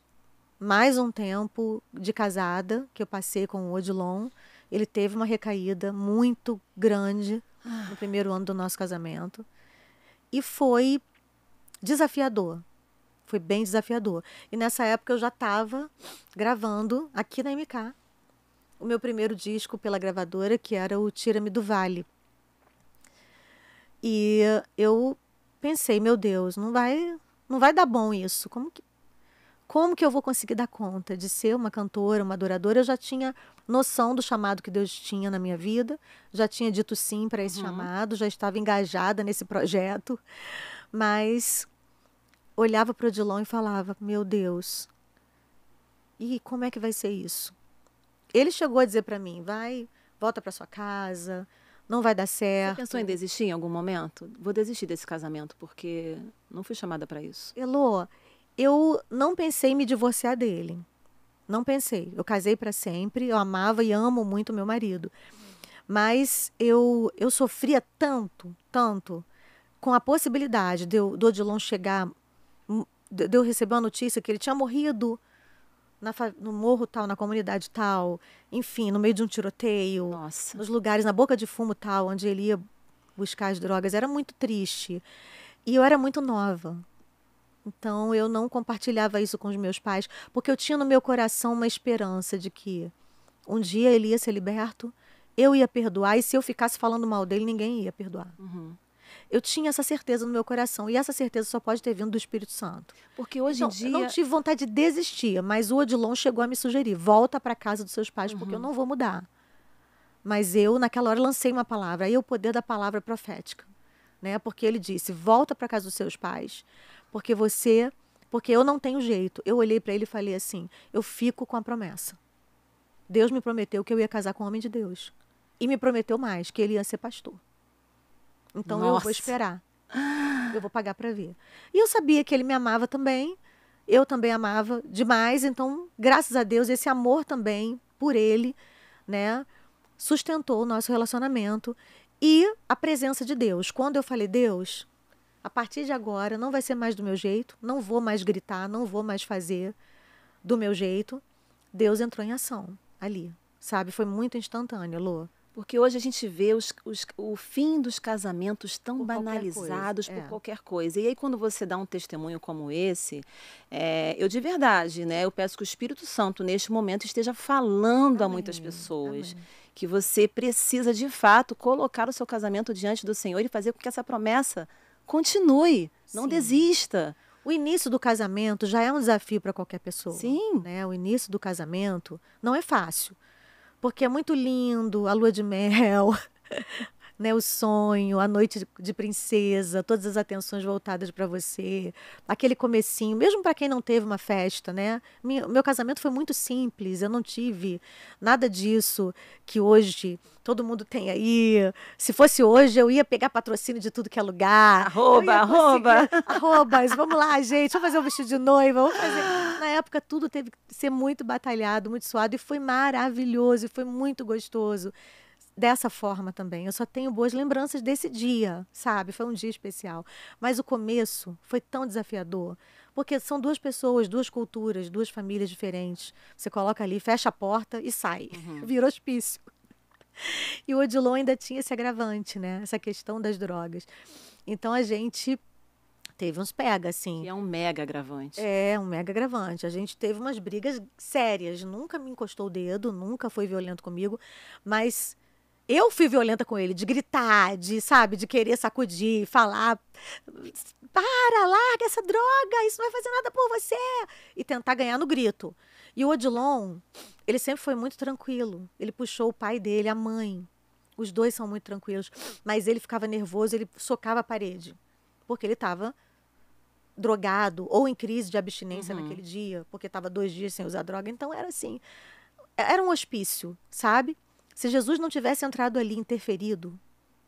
mais um tempo de casada que eu passei com o Odilon. Ele teve uma recaída muito grande no primeiro ano do nosso casamento. E foi desafiador, foi bem desafiador. E nessa época eu já estava gravando aqui na MK o meu primeiro disco pela gravadora, que era o Tira-me do Vale. E eu pensei, meu Deus, não vai, não vai dar bom isso. Como que como que eu vou conseguir dar conta de ser uma cantora, uma adoradora? Eu já tinha noção do chamado que Deus tinha na minha vida, já tinha dito sim para esse uhum. chamado, já estava engajada nesse projeto, mas olhava para o Odilon e falava: Meu Deus, e como é que vai ser isso? Ele chegou a dizer para mim: Vai, volta para sua casa, não vai dar certo. Você pensou em desistir em algum momento? Vou desistir desse casamento porque não fui chamada para isso. Elô, eu não pensei em me divorciar dele. Não pensei. Eu casei para sempre, eu amava e amo muito meu marido. Mas eu eu sofria tanto, tanto com a possibilidade de do Odilon chegar de eu receber a notícia que ele tinha morrido na, no morro tal, na comunidade tal, enfim, no meio de um tiroteio, Nossa. nos lugares, na boca de fumo tal, onde ele ia buscar as drogas. Era muito triste. E eu era muito nova. Então eu não compartilhava isso com os meus pais, porque eu tinha no meu coração uma esperança de que um dia ele ia ser liberto, eu ia perdoar, e se eu ficasse falando mal dele, ninguém ia perdoar. Uhum eu tinha essa certeza no meu coração. E essa certeza só pode ter vindo do Espírito Santo. Porque hoje então, em dia. Eu não tive vontade de desistir, mas o Odilon chegou a me sugerir: volta para casa dos seus pais, uhum. porque eu uhum. não vou mudar. Mas eu, naquela hora, lancei uma palavra. Aí é o poder da palavra profética. Né? Porque ele disse: volta para casa dos seus pais, porque você. Porque eu não tenho jeito. Eu olhei para ele e falei assim: eu fico com a promessa. Deus me prometeu que eu ia casar com o homem de Deus. E me prometeu mais, que ele ia ser pastor. Então Nossa. eu vou esperar. Eu vou pagar para ver. E eu sabia que ele me amava também. Eu também amava demais. Então, graças a Deus, esse amor também por ele, né, sustentou o nosso relacionamento e a presença de Deus. Quando eu falei, Deus, a partir de agora não vai ser mais do meu jeito, não vou mais gritar, não vou mais fazer do meu jeito. Deus entrou em ação ali, sabe? Foi muito instantâneo, Lu. Porque hoje a gente vê os, os, o fim dos casamentos tão por banalizados qualquer por é. qualquer coisa. E aí, quando você dá um testemunho como esse, é, eu de verdade, né? Eu peço que o Espírito Santo, neste momento, esteja falando Amém. a muitas pessoas. Amém. Que você precisa, de fato, colocar o seu casamento diante do Senhor e fazer com que essa promessa continue. Não desista. O início do casamento já é um desafio para qualquer pessoa. Sim. Né? O início do casamento não é fácil porque é muito lindo a lua de mel. né, o sonho, a noite de, princesa, todas as atenções voltadas para você, aquele comecinho, mesmo para quem não teve uma festa, né? meu casamento foi muito simples, eu não tive nada disso que hoje todo mundo tem aí. Se fosse hoje, eu ia pegar patrocínio de tudo que é lugar. Arroba, arroba. Arrobas, vamos lá, gente, vamos fazer um vestido de noiva, vamos fazer. Na época, tudo teve que ser muito batalhado, muito suado, e foi maravilhoso, e foi muito gostoso dessa forma também. Eu só tenho boas lembranças desse dia, sabe? Foi um dia especial. Mas o começo foi tão desafiador, porque são duas pessoas, duas culturas, duas famílias diferentes. Você coloca ali, fecha a porta e sai. Uhum. Vira hospício. E o Odilon ainda tinha esse agravante, né? Essa questão das drogas. Então a gente teve uns pega, assim. Que é um mega agravante. É, um mega agravante. A gente teve umas brigas sérias. Nunca me encostou o dedo, nunca foi violento comigo, mas eu fui violenta com ele, de gritar, de, sabe, de querer sacudir, falar. Para, larga essa droga, isso não vai fazer nada por você. E tentar ganhar no grito. E o Odilon, ele sempre foi muito tranquilo. Ele puxou o pai dele, a mãe. Os dois são muito tranquilos. Mas ele ficava nervoso, ele socava a parede. Porque ele estava drogado ou em crise de abstinência uhum. naquele dia, porque estava dois dias sem usar droga. Então era assim, era um hospício, sabe? Se Jesus não tivesse entrado ali, interferido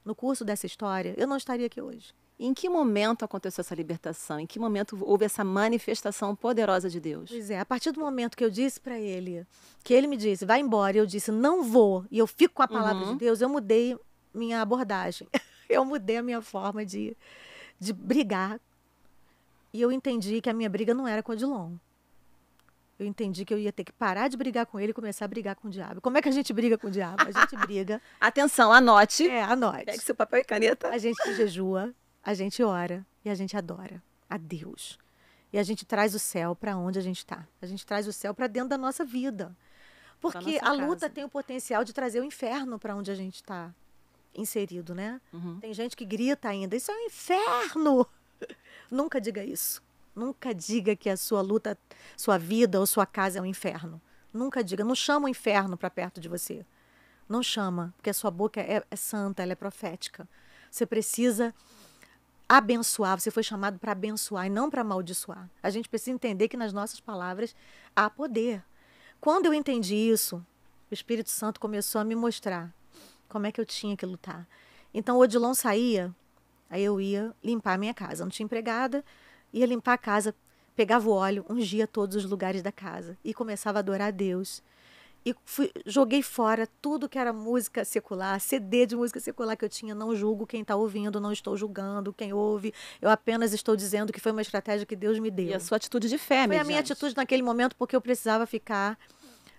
no curso dessa história, eu não estaria aqui hoje. Em que momento aconteceu essa libertação? Em que momento houve essa manifestação poderosa de Deus? Pois é, a partir do momento que eu disse para ele, que ele me disse, vai embora, eu disse, não vou, e eu fico com a palavra uhum. de Deus, eu mudei minha abordagem. eu mudei a minha forma de, de brigar. E eu entendi que a minha briga não era com o Odilon eu entendi que eu ia ter que parar de brigar com ele e começar a brigar com o diabo. Como é que a gente briga com o diabo? A gente briga. Atenção, anote. É, anote. Pegue seu papel e caneta. A gente jejua, a gente ora e a gente adora a Deus. E a gente traz o céu para onde a gente está. A gente traz o céu para dentro da nossa vida. Porque nossa a luta casa. tem o potencial de trazer o inferno para onde a gente está inserido, né? Uhum. Tem gente que grita ainda: Isso é um inferno! Nunca diga isso. Nunca diga que a sua luta, sua vida ou sua casa é um inferno. Nunca diga. Não chama o inferno para perto de você. Não chama, porque a sua boca é, é santa, ela é profética. Você precisa abençoar, você foi chamado para abençoar e não para amaldiçoar. A gente precisa entender que nas nossas palavras há poder. Quando eu entendi isso, o Espírito Santo começou a me mostrar como é que eu tinha que lutar. Então o Odilon saía, aí eu ia limpar a minha casa. Eu não tinha empregada, ia limpar a casa, pegava o óleo, ungia todos os lugares da casa e começava a adorar a Deus. E fui, joguei fora tudo que era música secular, CD de música secular que eu tinha. Não julgo quem está ouvindo, não estou julgando quem ouve. Eu apenas estou dizendo que foi uma estratégia que Deus me deu. E a sua atitude de fé, Foi a minha atitude naquele momento porque eu precisava ficar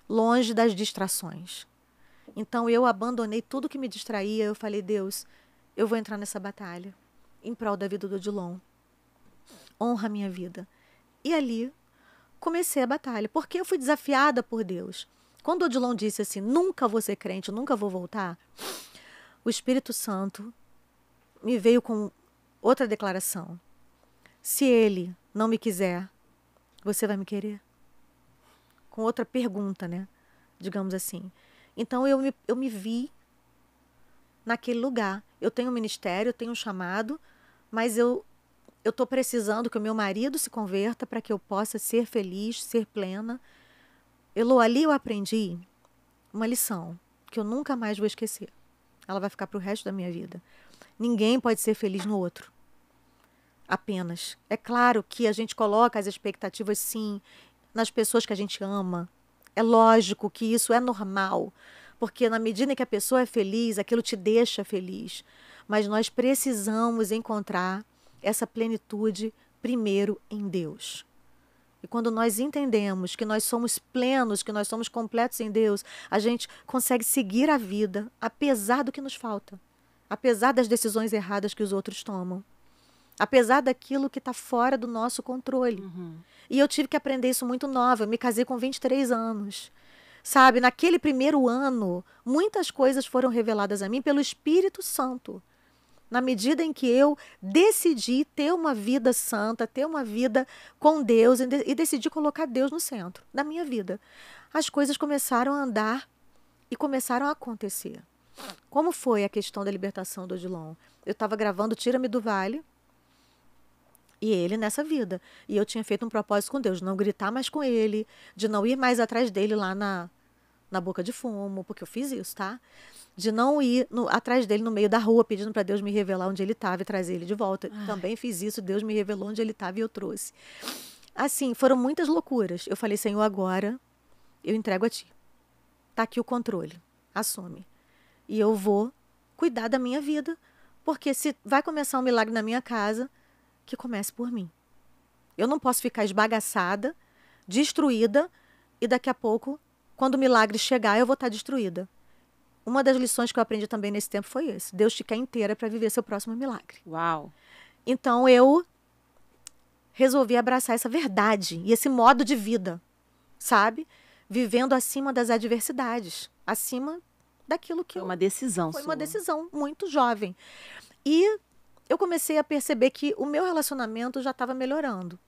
longe das distrações. Então eu abandonei tudo que me distraía. Eu falei, Deus, eu vou entrar nessa batalha em prol da vida do Odilon honra a minha vida. E ali comecei a batalha, porque eu fui desafiada por Deus. Quando Odilon disse assim: nunca vou ser crente, nunca vou voltar, o Espírito Santo me veio com outra declaração: se ele não me quiser, você vai me querer? Com outra pergunta, né? Digamos assim. Então eu me, eu me vi naquele lugar. Eu tenho um ministério, eu tenho um chamado, mas eu eu estou precisando que o meu marido se converta para que eu possa ser feliz, ser plena. Elô, ali eu aprendi uma lição que eu nunca mais vou esquecer. Ela vai ficar para o resto da minha vida. Ninguém pode ser feliz no outro. Apenas. É claro que a gente coloca as expectativas, sim, nas pessoas que a gente ama. É lógico que isso é normal, porque na medida em que a pessoa é feliz, aquilo te deixa feliz. Mas nós precisamos encontrar essa plenitude primeiro em Deus. E quando nós entendemos que nós somos plenos, que nós somos completos em Deus, a gente consegue seguir a vida apesar do que nos falta, apesar das decisões erradas que os outros tomam, apesar daquilo que está fora do nosso controle. Uhum. E eu tive que aprender isso muito nova. Eu me casei com 23 anos. Sabe, naquele primeiro ano, muitas coisas foram reveladas a mim pelo Espírito Santo na medida em que eu decidi ter uma vida santa, ter uma vida com Deus e, de, e decidi colocar Deus no centro da minha vida, as coisas começaram a andar e começaram a acontecer. Como foi a questão da libertação do Odilon? Eu estava gravando Tira-me do Vale e ele nessa vida. E eu tinha feito um propósito com Deus, de não gritar mais com ele, de não ir mais atrás dele lá na, na boca de fumo, porque eu fiz isso, tá? de não ir no, atrás dele no meio da rua pedindo para Deus me revelar onde ele estava e trazer ele de volta. Ai. Também fiz isso, Deus me revelou onde ele estava e eu trouxe. Assim, foram muitas loucuras. Eu falei, Senhor, agora eu entrego a ti. Tá aqui o controle. Assume. E eu vou cuidar da minha vida, porque se vai começar um milagre na minha casa, que comece por mim. Eu não posso ficar esbagaçada, destruída e daqui a pouco, quando o milagre chegar, eu vou estar tá destruída uma das lições que eu aprendi também nesse tempo foi isso. Deus te quer inteira para viver seu próximo milagre. Uau. Então eu resolvi abraçar essa verdade e esse modo de vida, sabe? Vivendo acima das adversidades, acima daquilo que foi uma decisão. Foi uma decisão muito jovem. E eu comecei a perceber que o meu relacionamento já estava melhorando.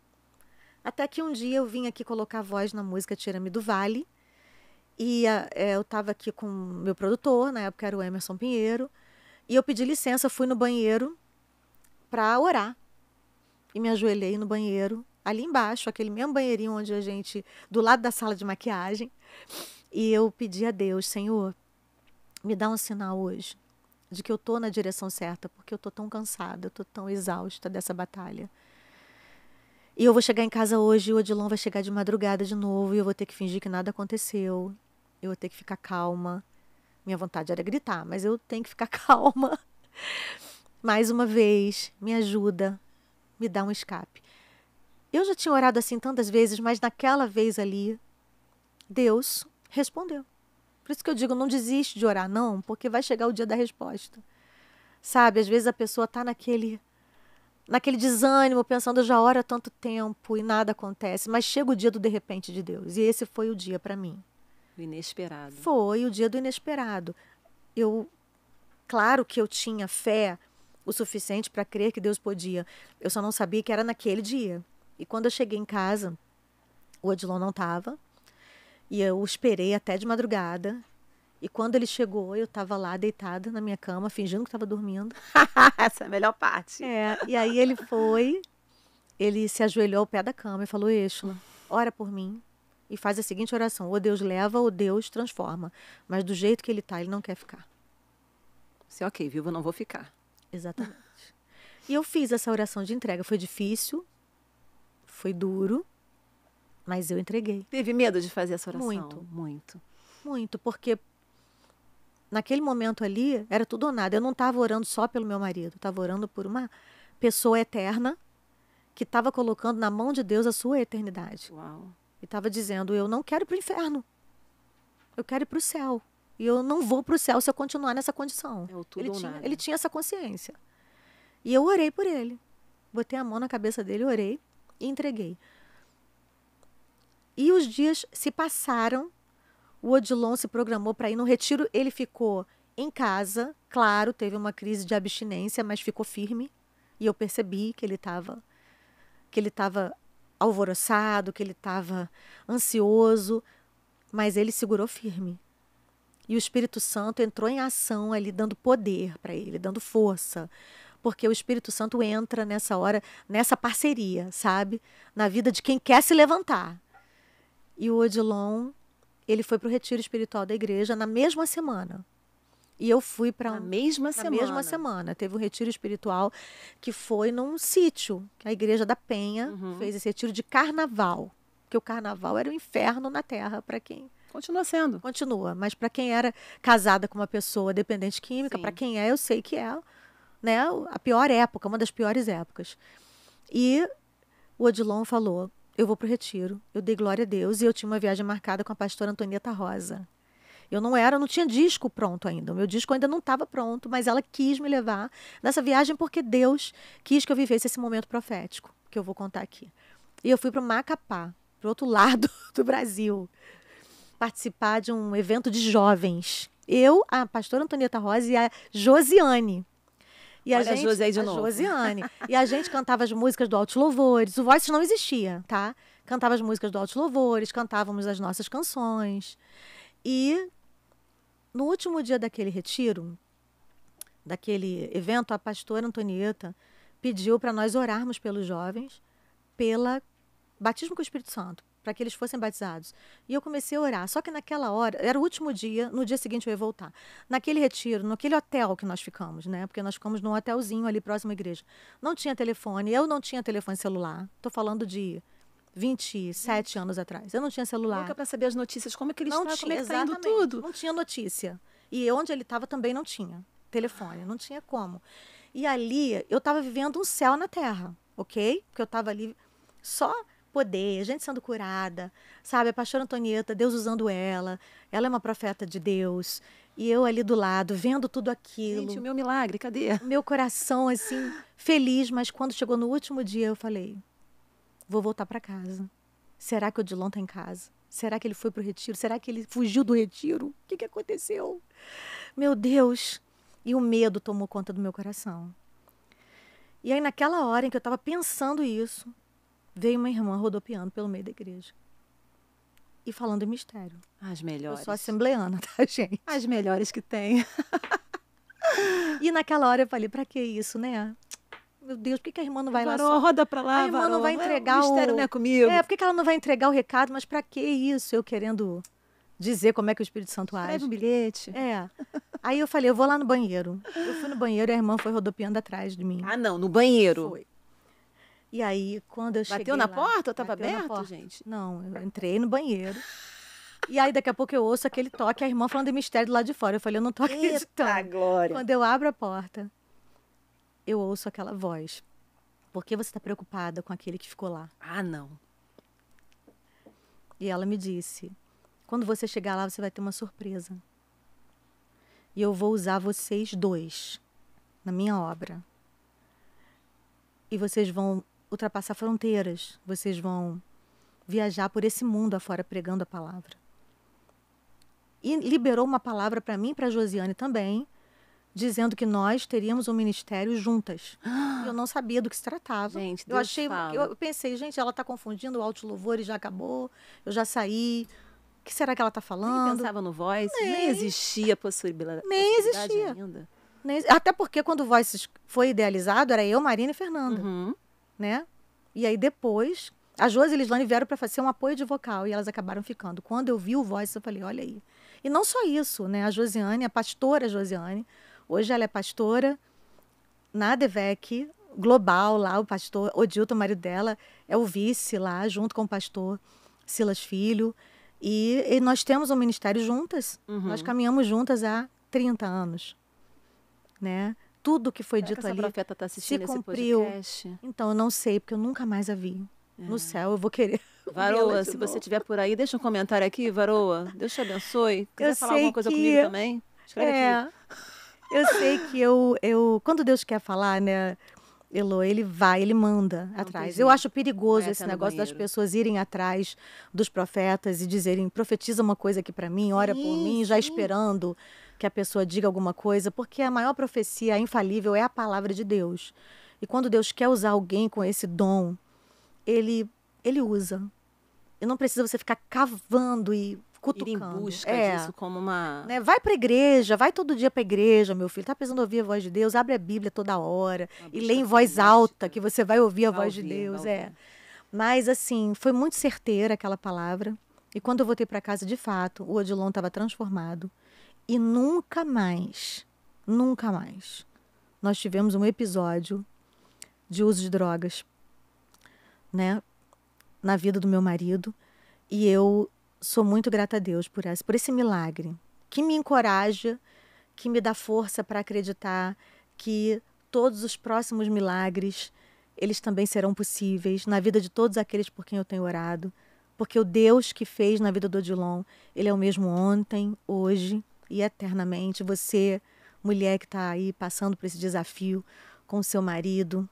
Até que um dia eu vim aqui colocar a voz na música Tirame do Vale e a, é, eu estava aqui com meu produtor, na época era o Emerson Pinheiro, e eu pedi licença, fui no banheiro para orar. E me ajoelhei no banheiro, ali embaixo, aquele mesmo banheirinho onde a gente, do lado da sala de maquiagem. E eu pedi a Deus, Senhor, me dá um sinal hoje de que eu tô na direção certa, porque eu tô tão cansada, eu tô tão exausta dessa batalha. E eu vou chegar em casa hoje, o Odilon vai chegar de madrugada de novo e eu vou ter que fingir que nada aconteceu eu vou ter que ficar calma. Minha vontade era gritar, mas eu tenho que ficar calma. Mais uma vez, me ajuda, me dá um escape. Eu já tinha orado assim tantas vezes, mas naquela vez ali, Deus respondeu. Por isso que eu digo, não desiste de orar, não, porque vai chegar o dia da resposta. Sabe, às vezes a pessoa está naquele naquele desânimo, pensando eu já ora tanto tempo e nada acontece, mas chega o dia do de repente de Deus. E esse foi o dia para mim. O inesperado. Foi o dia do inesperado. Eu, claro que eu tinha fé o suficiente para crer que Deus podia. Eu só não sabia que era naquele dia. E quando eu cheguei em casa, o Odilon não estava. E eu esperei até de madrugada. E quando ele chegou, eu estava lá deitada na minha cama, fingindo que estava dormindo. Essa é a melhor parte. É, e aí ele foi, ele se ajoelhou ao pé da cama e falou: Êxula, ora por mim e faz a seguinte oração: ou Deus leva, ou Deus transforma. Mas do jeito que ele está, ele não quer ficar. Se é ok, vivo, não vou ficar. Exatamente. e eu fiz essa oração de entrega. Foi difícil, foi duro, mas eu entreguei. Teve medo de fazer essa oração? Muito, muito. Muito, porque naquele momento ali era tudo ou nada. Eu não estava orando só pelo meu marido, estava orando por uma pessoa eterna que estava colocando na mão de Deus a sua eternidade. Uau. E estava dizendo: Eu não quero ir para o inferno. Eu quero ir para o céu. E eu não vou para o céu se eu continuar nessa condição. É ele, tinha, ele tinha essa consciência. E eu orei por ele. Botei a mão na cabeça dele, orei e entreguei. E os dias se passaram. O Odilon se programou para ir no retiro. Ele ficou em casa, claro, teve uma crise de abstinência, mas ficou firme. E eu percebi que ele estava que ele estava alvoroçado, que ele estava ansioso, mas ele segurou firme. E o Espírito Santo entrou em ação ali, dando poder para ele, dando força. Porque o Espírito Santo entra nessa hora, nessa parceria, sabe? Na vida de quem quer se levantar. E o Odilon, ele foi para o retiro espiritual da igreja na mesma semana. E eu fui para a mesma na semana. mesma semana. Teve um retiro espiritual que foi num sítio. A igreja da Penha uhum. fez esse retiro de carnaval. Porque o carnaval era o um inferno na terra para quem. Continua sendo. Continua. Mas para quem era casada com uma pessoa dependente química, para quem é, eu sei que é né, a pior época, uma das piores épocas. E o Odilon falou: Eu vou para o retiro. Eu dei glória a Deus e eu tinha uma viagem marcada com a pastora Antonieta Rosa. Eu não era, não tinha disco pronto ainda. O meu disco ainda não estava pronto, mas ela quis me levar nessa viagem porque Deus quis que eu vivesse esse momento profético que eu vou contar aqui. E eu fui para Macapá, para outro lado do Brasil, participar de um evento de jovens. Eu, a pastora Antonieta Rosa e a Josiane, e a gente, a José de a novo. Josiane. e a gente cantava as músicas do Altos Louvores. O Voice não existia, tá? Cantava as músicas do Altos Louvores, cantávamos as nossas canções. E no último dia daquele retiro, daquele evento, a pastora Antonieta pediu para nós orarmos pelos jovens pela batismo com o Espírito Santo, para que eles fossem batizados. E eu comecei a orar. Só que naquela hora, era o último dia, no dia seguinte eu ia voltar. Naquele retiro, naquele hotel que nós ficamos, né? Porque nós ficamos num hotelzinho ali próximo à igreja. Não tinha telefone, eu não tinha telefone celular. Estou falando de 27 anos atrás. Eu não tinha celular. Nunca para saber as notícias, como é que eles não estavam, é tá tinha, tudo. Não tinha notícia. E onde ele estava também não tinha telefone, não tinha como. E ali eu estava vivendo um céu na terra, ok? Porque eu estava ali só poder, gente sendo curada, sabe? A pastora Antonieta, Deus usando ela, ela é uma profeta de Deus. E eu ali do lado, vendo tudo aquilo. Gente, o meu milagre, cadê? Meu coração, assim, feliz, mas quando chegou no último dia, eu falei: Vou voltar para casa. Será que o Odilon tá em casa? Será que ele foi pro retiro? Será que ele fugiu do retiro? O que, que aconteceu? Meu Deus! E o medo tomou conta do meu coração. E aí, naquela hora em que eu estava pensando isso, veio uma irmã rodopiando pelo meio da igreja. E falando em mistério. As melhores. Eu sou assembleana, tá, gente? As melhores que tem. e naquela hora eu falei, para que isso, né? meu Deus, por que, que a irmã não vai lá? roda pra lá, A irmã não vai entregar o... mistério não é comigo. É, por que, que ela não vai entregar o recado? Mas para que isso? Eu querendo dizer como é que o Espírito Santo Escreve age. Escreve um bilhete. É. Aí eu falei, eu vou lá no banheiro. Eu fui no banheiro e a irmã foi rodopiando atrás de mim. Ah, não, no banheiro. Foi. E aí, quando eu Bateu cheguei Bateu na lá, porta? Eu tava aberto, porta, gente? Não, eu entrei no banheiro. E aí, daqui a pouco, eu ouço aquele toque, a irmã falando de mistério do lado de fora. Eu falei, eu não tô acreditando. Eita, glória. Quando eu abro a porta, eu ouço aquela voz. Por que você está preocupada com aquele que ficou lá? Ah, não. E ela me disse: quando você chegar lá, você vai ter uma surpresa. E eu vou usar vocês dois na minha obra. E vocês vão ultrapassar fronteiras, vocês vão viajar por esse mundo afora pregando a palavra. E liberou uma palavra para mim e para Josiane também, dizendo que nós teríamos um ministério juntas. Eu não sabia do que se tratava. Gente, Deus eu achei, fala. eu pensei, gente, ela está confundindo, o alto louvor e já acabou, eu já saí. O que será que ela está falando? Nem pensava no Voice, nem, nem existia possibilidade. Nem existia. Ainda. Nem, até porque quando o Voice foi idealizado, era eu, Marina e Fernanda. Uhum. Né? E aí depois, a Josi e a Lislane vieram para fazer um apoio de vocal e elas acabaram ficando. Quando eu vi o Voice, eu falei, olha aí. E não só isso, né? A Josiane, a pastora Josiane, Hoje ela é pastora na DEVEC global lá, o pastor Odilto, o marido dela, é o vice lá, junto com o pastor Silas Filho. E, e nós temos um ministério juntas. Uhum. Nós caminhamos juntas há 30 anos. Né? Tudo que foi Será dito que ali profeta tá assistindo se cumpriu. Então, eu não sei, porque eu nunca mais a vi. É. No céu, eu vou querer. Varoa, se você estiver por aí, deixa um comentário aqui, Varoa. Deus te abençoe. Quer falar alguma coisa que... comigo também? Escreve é. aqui. Eu sei que eu, eu. Quando Deus quer falar, né? Elo, ele vai, ele manda não atrás. Eu acho perigoso vai esse negócio das pessoas irem atrás dos profetas e dizerem, profetiza uma coisa aqui para mim, ora sim, por mim, já sim. esperando que a pessoa diga alguma coisa, porque a maior profecia a infalível é a palavra de Deus. E quando Deus quer usar alguém com esse dom, ele ele usa. E não precisa você ficar cavando e cutucando. Ir em busca é. disso como uma... Né? Vai pra igreja, vai todo dia pra igreja, meu filho. Tá precisando ouvir a voz de Deus, abre a Bíblia toda hora e lê em voz alta que você vai ouvir a vai voz ouvir, de Deus, é. Mas, assim, foi muito certeira aquela palavra. E quando eu voltei para casa, de fato, o Odilon estava transformado. E nunca mais, nunca mais, nós tivemos um episódio de uso de drogas, né? Na vida do meu marido. E eu sou muito grata a Deus por esse, por esse milagre que me encoraja, que me dá força para acreditar que todos os próximos milagres eles também serão possíveis na vida de todos aqueles por quem eu tenho orado, porque o Deus que fez na vida do Odilon, ele é o mesmo ontem, hoje e eternamente. Você, mulher que está aí passando por esse desafio com seu marido,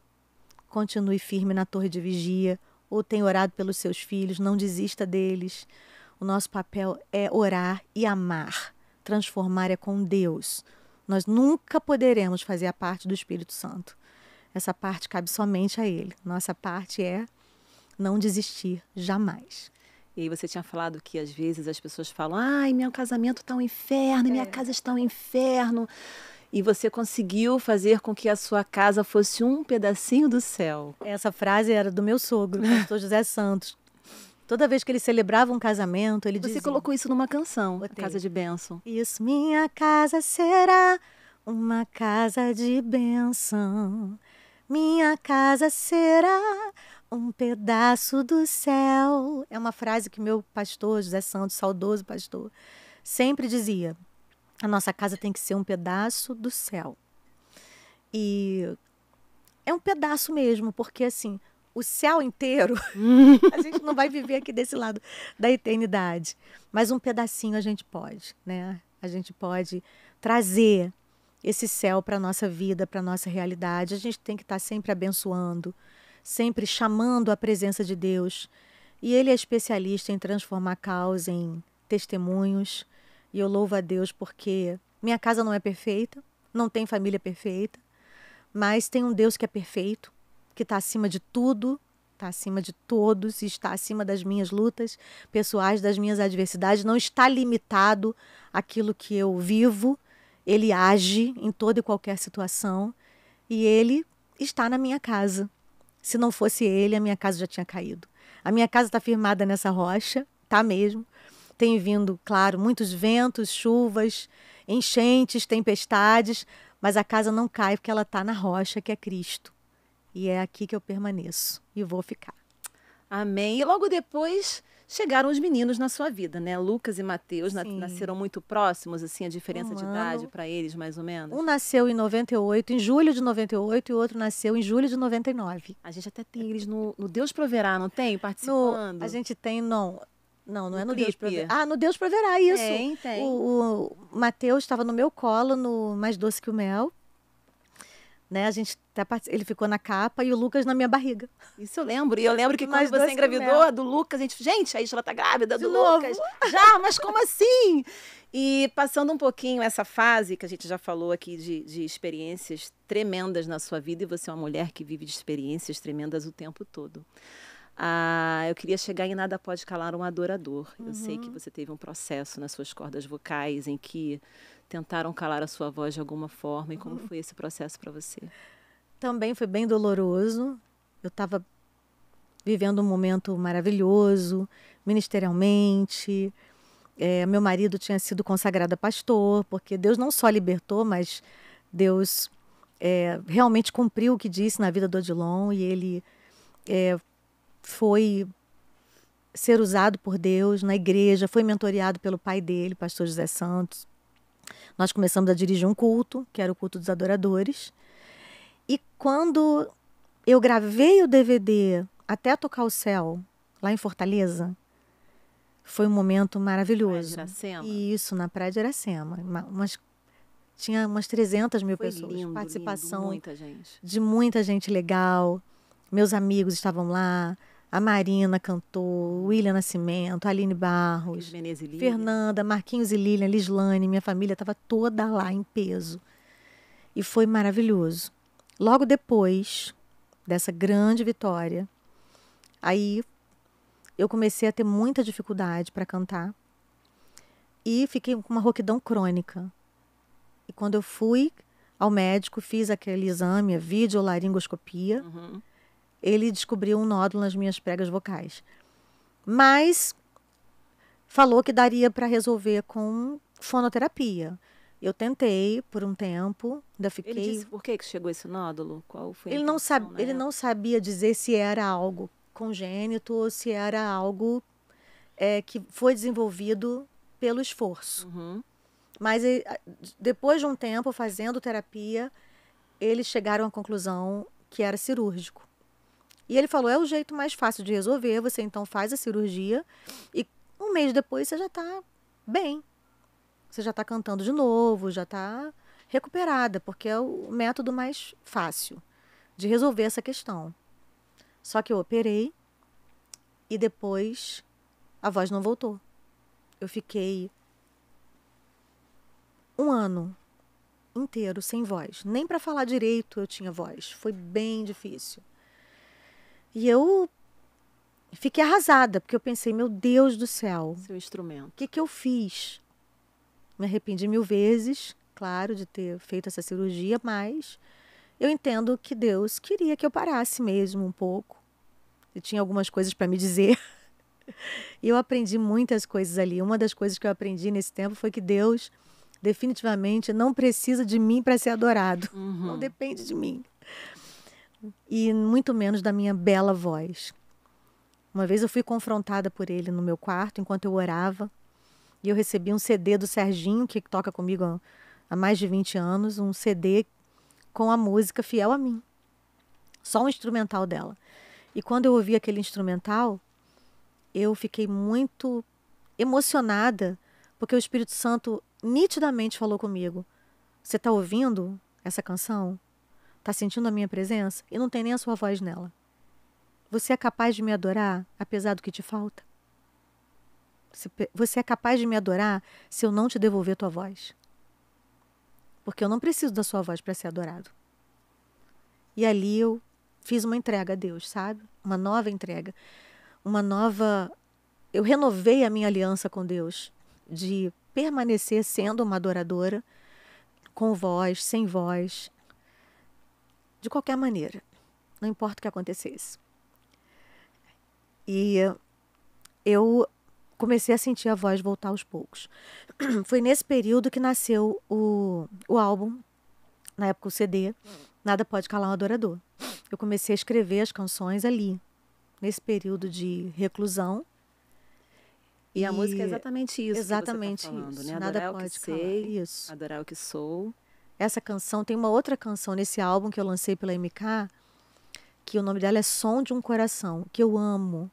continue firme na torre de vigia ou tem orado pelos seus filhos, não desista deles. O nosso papel é orar e amar. Transformar é com Deus. Nós nunca poderemos fazer a parte do Espírito Santo. Essa parte cabe somente a Ele. Nossa parte é não desistir jamais. E aí você tinha falado que às vezes as pessoas falam: ai, meu casamento está um inferno, é. minha casa está um inferno. E você conseguiu fazer com que a sua casa fosse um pedacinho do céu. Essa frase era do meu sogro, pastor José Santos, Toda vez que ele celebrava um casamento, ele Você dizia... Você colocou isso numa canção, Botei. Casa de Bênção. Isso, minha casa será uma casa de bênção. Minha casa será um pedaço do céu. É uma frase que meu pastor, José Santos, saudoso pastor, sempre dizia. A nossa casa tem que ser um pedaço do céu. E é um pedaço mesmo, porque assim, o céu inteiro, a gente não vai viver aqui desse lado da eternidade. Mas um pedacinho a gente pode, né? A gente pode trazer esse céu para nossa vida, para nossa realidade. A gente tem que estar tá sempre abençoando, sempre chamando a presença de Deus. E ele é especialista em transformar caos em testemunhos. E eu louvo a Deus porque minha casa não é perfeita, não tem família perfeita, mas tem um Deus que é perfeito que está acima de tudo, está acima de todos, está acima das minhas lutas pessoais, das minhas adversidades, não está limitado àquilo que eu vivo. Ele age em toda e qualquer situação e ele está na minha casa. Se não fosse ele, a minha casa já tinha caído. A minha casa está firmada nessa rocha, tá mesmo. Tem vindo, claro, muitos ventos, chuvas, enchentes, tempestades, mas a casa não cai porque ela está na rocha que é Cristo. E é aqui que eu permaneço e vou ficar. Amém. E logo depois chegaram os meninos na sua vida, né? Lucas e Mateus nasceram muito próximos, assim, a diferença um de ano. Uhum. idade para eles, mais ou menos. Um nasceu em 98, em julho de 98, e o outro nasceu em julho de 99. A gente até tem eles no, no Deus Proverá, não tem? Participando. No, a gente tem, não. Não, não no é no clipe. Deus Proverá. Ah, no Deus Proverá, isso. Tem, tem. O, o Mateus estava no meu colo, no Mais Doce que o Mel né? A gente tá ele ficou na capa e o Lucas na minha barriga. Isso eu lembro. E eu lembro que quando você engravidou do Lucas, a gente, gente, aí ela tá grávida De do novo? Lucas. Já, mas como assim? E passando um pouquinho essa fase que a gente já falou aqui de, de experiências tremendas na sua vida, e você é uma mulher que vive de experiências tremendas o tempo todo. Ah, eu queria chegar em Nada Pode Calar um Adorador. Uhum. Eu sei que uhum. você teve um processo nas suas cordas vocais em que tentaram calar a sua voz de alguma forma e como uhum. foi esse processo para você? Também foi bem doloroso. Eu estava vivendo um momento maravilhoso ministerialmente. É, meu marido tinha sido consagrado a pastor, porque Deus não só libertou, mas Deus é, realmente cumpriu o que disse na vida do Odilon e ele é, foi ser usado por Deus na igreja, foi mentoreado pelo pai dele, pastor José Santos. Nós começamos a dirigir um culto, que era o culto dos adoradores. E quando eu gravei o DVD até tocar o céu, lá em Fortaleza, foi um momento maravilhoso. E isso, na Praia de Iracema. Umas, tinha umas 300 mil foi pessoas. Lindo, participação lindo, muita de muita gente legal. Meus amigos estavam lá. A Marina cantou, William Nascimento, Aline Barros, Fernanda, Marquinhos e Lilian, Lislane, minha família estava toda lá em peso. E foi maravilhoso. Logo depois dessa grande vitória, aí eu comecei a ter muita dificuldade para cantar e fiquei com uma rouquidão crônica. E quando eu fui ao médico, fiz aquele exame, a videolaringoscopia. Uhum ele descobriu um nódulo nas minhas pregas vocais. Mas falou que daria para resolver com fonoterapia. Eu tentei por um tempo, ainda fiquei. Ele disse por que, que chegou esse nódulo? Qual foi? Ele não sabe, né? ele não sabia dizer se era algo congênito ou se era algo é, que foi desenvolvido pelo esforço. Uhum. Mas eh, depois de um tempo fazendo terapia, eles chegaram à conclusão que era cirúrgico. E ele falou: é o jeito mais fácil de resolver. Você então faz a cirurgia e um mês depois você já está bem. Você já está cantando de novo, já está recuperada, porque é o método mais fácil de resolver essa questão. Só que eu operei e depois a voz não voltou. Eu fiquei um ano inteiro sem voz. Nem para falar direito eu tinha voz. Foi bem difícil. E eu fiquei arrasada, porque eu pensei, meu Deus do céu. Seu instrumento. O que, que eu fiz? Me arrependi mil vezes, claro, de ter feito essa cirurgia, mas eu entendo que Deus queria que eu parasse mesmo um pouco. Ele tinha algumas coisas para me dizer. E eu aprendi muitas coisas ali. Uma das coisas que eu aprendi nesse tempo foi que Deus definitivamente não precisa de mim para ser adorado. Uhum. Não depende de mim e muito menos da minha bela voz. Uma vez eu fui confrontada por ele no meu quarto enquanto eu orava e eu recebi um CD do Serginho, que toca comigo há mais de 20 anos, um CD com a música Fiel a Mim, só um instrumental dela. E quando eu ouvi aquele instrumental, eu fiquei muito emocionada, porque o Espírito Santo nitidamente falou comigo: Você está ouvindo essa canção? Tá sentindo a minha presença? E não tem nem a sua voz nela. Você é capaz de me adorar, apesar do que te falta? Você é capaz de me adorar se eu não te devolver tua voz? Porque eu não preciso da sua voz para ser adorado. E ali eu fiz uma entrega a Deus, sabe? Uma nova entrega. Uma nova. Eu renovei a minha aliança com Deus de permanecer sendo uma adoradora, com voz, sem voz, de qualquer maneira, não importa o que acontecesse. E eu comecei a sentir a voz voltar aos poucos. Foi nesse período que nasceu o, o álbum, na época o CD, Nada Pode Calar um Adorador. Eu comecei a escrever as canções ali, nesse período de reclusão. E, e a música é exatamente isso. Exatamente que você tá falando, né? isso. Né? Nada pode calar. isso. adorar o que sou. Essa canção tem uma outra canção nesse álbum que eu lancei pela MK, que o nome dela é Som de um Coração, que eu amo.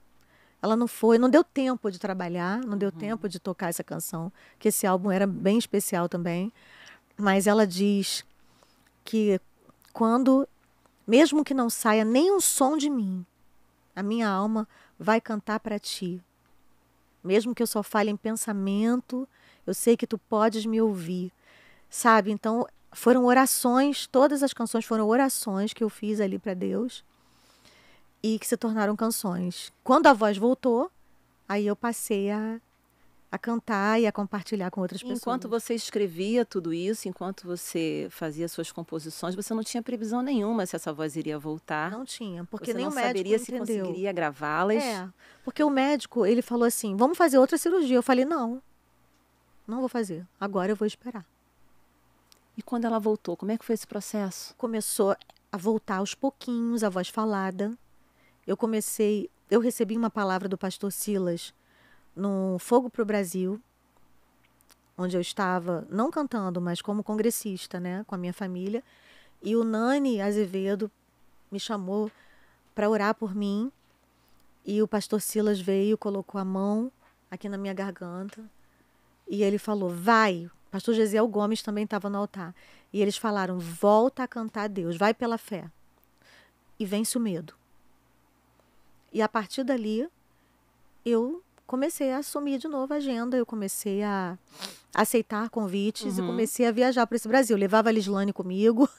Ela não foi, não deu tempo de trabalhar, não deu uhum. tempo de tocar essa canção, que esse álbum era bem especial também. Mas ela diz que quando, mesmo que não saia nenhum som de mim, a minha alma vai cantar para ti. Mesmo que eu só fale em pensamento, eu sei que tu podes me ouvir. Sabe? Então, foram orações, todas as canções foram orações que eu fiz ali para Deus e que se tornaram canções. Quando a voz voltou, aí eu passei a, a cantar e a compartilhar com outras pessoas. Enquanto você escrevia tudo isso, enquanto você fazia suas composições, você não tinha previsão nenhuma se essa voz iria voltar. Não tinha, porque você nem não o médico saberia se entendeu. conseguiria gravá-las. É, porque o médico, ele falou assim: "Vamos fazer outra cirurgia". Eu falei: "Não. Não vou fazer. Agora eu vou esperar". E quando ela voltou, como é que foi esse processo? Começou a voltar aos pouquinhos a voz falada. Eu comecei, eu recebi uma palavra do pastor Silas no Fogo para o Brasil, onde eu estava não cantando, mas como congressista, né, com a minha família. E o Nani Azevedo me chamou para orar por mim. E o pastor Silas veio, colocou a mão aqui na minha garganta e ele falou: "Vai, Pastor Gesiel Gomes também estava no altar. E eles falaram: volta a cantar a Deus, vai pela fé. E vence o medo. E a partir dali, eu comecei a assumir de novo a agenda, eu comecei a aceitar convites uhum. e comecei a viajar para esse Brasil. Eu levava a Lislane comigo.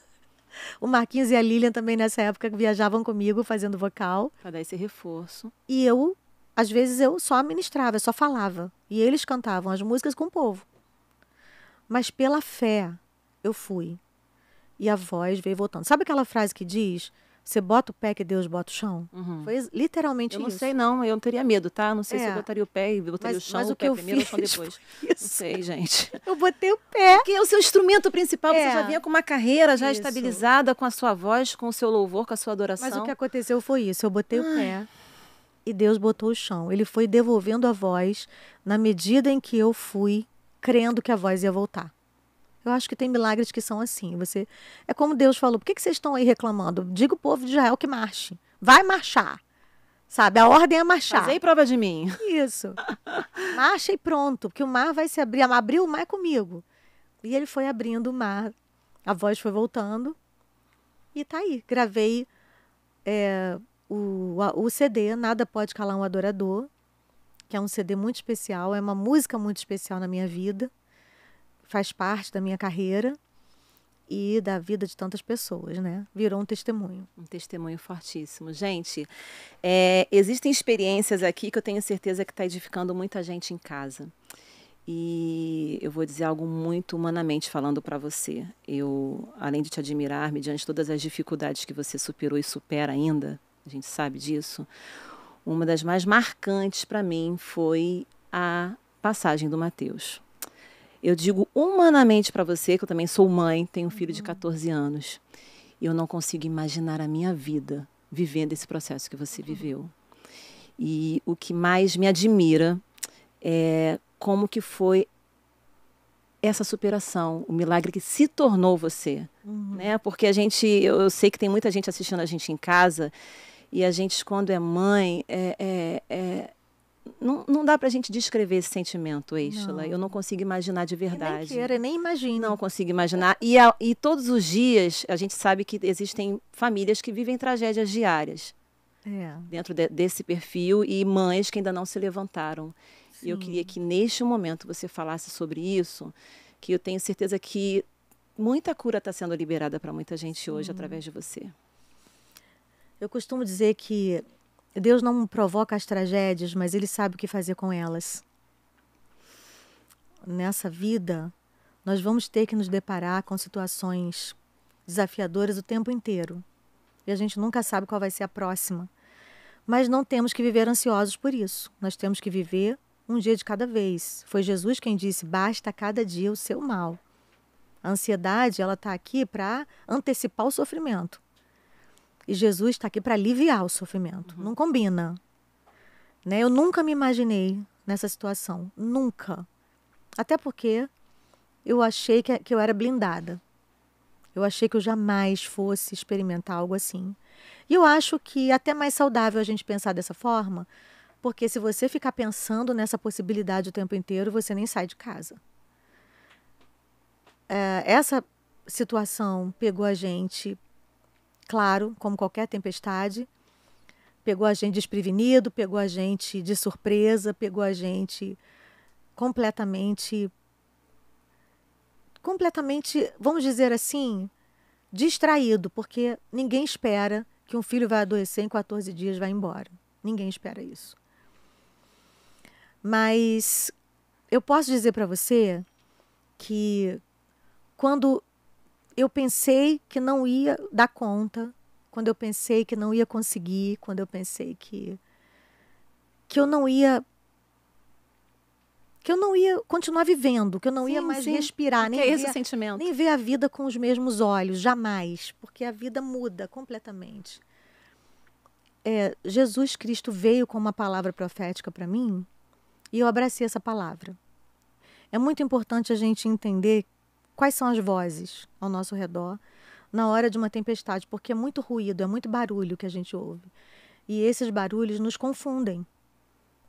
O Marquinhos e a Lilian também nessa época viajavam comigo fazendo vocal. Para dar esse reforço. E eu, às vezes, eu só ministrava, só falava. E eles cantavam as músicas com o povo mas pela fé eu fui. E a voz veio voltando. Sabe aquela frase que diz: você bota o pé que Deus bota o chão? Uhum. Foi literalmente isso. Eu não isso. sei, não. Eu não teria medo, tá? Não sei é. se eu é. botaria o pé e botaria mas, o chão, mas o, o que eu primeiro, fiz o chão depois. Isso. Não sei, gente. Eu botei o pé. Porque é o seu instrumento principal. É. Você já vinha com uma carreira já isso. estabilizada, com a sua voz, com o seu louvor, com a sua adoração. Mas o que aconteceu foi isso. Eu botei Ai. o pé e Deus botou o chão. Ele foi devolvendo a voz na medida em que eu fui crendo que a voz ia voltar. Eu acho que tem milagres que são assim. Você é como Deus falou: por que, que vocês estão aí reclamando? Diga o povo de Israel que marche. Vai marchar. Sabe? A ordem é marchar. Fazei prova de mim. Isso. Marcha e pronto, porque o mar vai se abrir. Abriu o mar comigo. E ele foi abrindo o mar. A voz foi voltando. E tá aí. Gravei é, o, o CD Nada Pode Calar um Adorador, que é um CD muito especial, é uma música muito especial na minha vida, faz parte da minha carreira e da vida de tantas pessoas, né? Virou um testemunho. Um testemunho fortíssimo. Gente, é, existem experiências aqui que eu tenho certeza que está edificando muita gente em casa. E eu vou dizer algo muito humanamente falando para você. Eu, além de te admirar, mediante todas as dificuldades que você superou e supera ainda, a gente sabe disso, uma das mais marcantes para mim foi a passagem do Mateus. Eu digo humanamente para você que eu também sou mãe, tenho um filho de 14 uhum. anos. E eu não consigo imaginar a minha vida vivendo esse processo que você uhum. viveu. E o que mais me admira é como que foi essa superação, o milagre que se tornou você, uhum. né? Porque a gente, eu, eu sei que tem muita gente assistindo a gente em casa e a gente, quando é mãe, é, é, é não, não dá a gente descrever esse sentimento, Eixla. Eu não consigo imaginar de verdade. Eu nem queira, nem imagino. Não consigo imaginar. E, a, e todos os dias a gente sabe que existem famílias que vivem tragédias diárias. É. Dentro de, desse perfil e mães que ainda não se levantaram. Sim. E eu queria que neste momento você falasse sobre isso, que eu tenho certeza que muita cura está sendo liberada para muita gente Sim. hoje através de você. Eu costumo dizer que Deus não provoca as tragédias, mas Ele sabe o que fazer com elas. Nessa vida, nós vamos ter que nos deparar com situações desafiadoras o tempo inteiro. E a gente nunca sabe qual vai ser a próxima. Mas não temos que viver ansiosos por isso. Nós temos que viver um dia de cada vez. Foi Jesus quem disse: basta cada dia o seu mal. A ansiedade, ela está aqui para antecipar o sofrimento. E Jesus está aqui para aliviar o sofrimento. Uhum. Não combina. Né? Eu nunca me imaginei nessa situação. Nunca. Até porque eu achei que, que eu era blindada. Eu achei que eu jamais fosse experimentar algo assim. E eu acho que é até mais saudável a gente pensar dessa forma, porque se você ficar pensando nessa possibilidade o tempo inteiro, você nem sai de casa. É, essa situação pegou a gente claro, como qualquer tempestade, pegou a gente desprevenido, pegou a gente de surpresa, pegou a gente completamente completamente, vamos dizer assim, distraído, porque ninguém espera que um filho vai adoecer em 14 dias vai embora. Ninguém espera isso. Mas eu posso dizer para você que quando eu pensei que não ia dar conta, quando eu pensei que não ia conseguir, quando eu pensei que que eu não ia que eu não ia continuar vivendo, que eu não sim, ia mais sim. respirar, nem, é ver, nem ver a vida com os mesmos olhos, jamais, porque a vida muda completamente. É, Jesus Cristo veio com uma palavra profética para mim e eu abracei essa palavra. É muito importante a gente entender quais são as vozes ao nosso redor na hora de uma tempestade, porque é muito ruído, é muito barulho que a gente ouve. E esses barulhos nos confundem.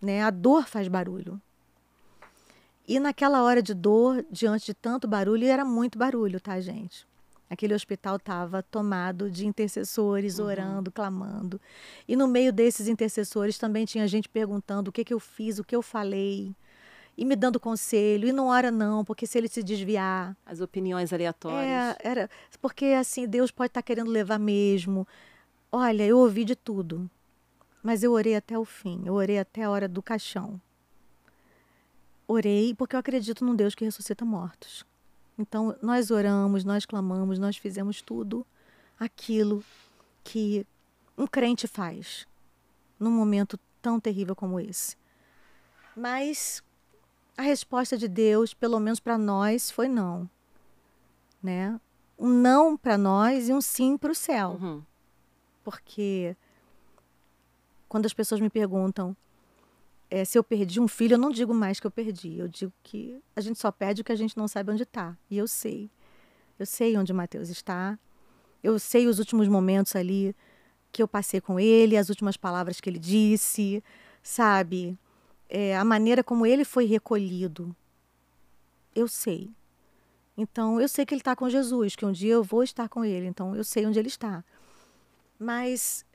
Né? A dor faz barulho. E naquela hora de dor, diante de tanto barulho, era muito barulho, tá, gente? Aquele hospital estava tomado de intercessores uhum. orando, clamando. E no meio desses intercessores também tinha gente perguntando o que, que eu fiz, o que eu falei e me dando conselho, e não ora não, porque se ele se desviar. As opiniões aleatórias. É, era, porque assim, Deus pode estar tá querendo levar mesmo. Olha, eu ouvi de tudo, mas eu orei até o fim, eu orei até a hora do caixão. Orei porque eu acredito num Deus que ressuscita mortos. Então, nós oramos, nós clamamos, nós fizemos tudo aquilo que um crente faz num momento tão terrível como esse. Mas a resposta de Deus, pelo menos para nós, foi não. Né? Um não para nós e um sim para o céu. Uhum. Porque quando as pessoas me perguntam é, se eu perdi um filho, eu não digo mais que eu perdi. Eu digo que a gente só perde o que a gente não sabe onde está. E eu sei. Eu sei onde o Mateus está. Eu sei os últimos momentos ali que eu passei com ele, as últimas palavras que ele disse, sabe? é, a maneira como ele foi recolhido. Eu sei. Então, eu sei que ele está com Jesus, que um dia eu vou estar com ele. Então, eu sei onde ele está. Mas,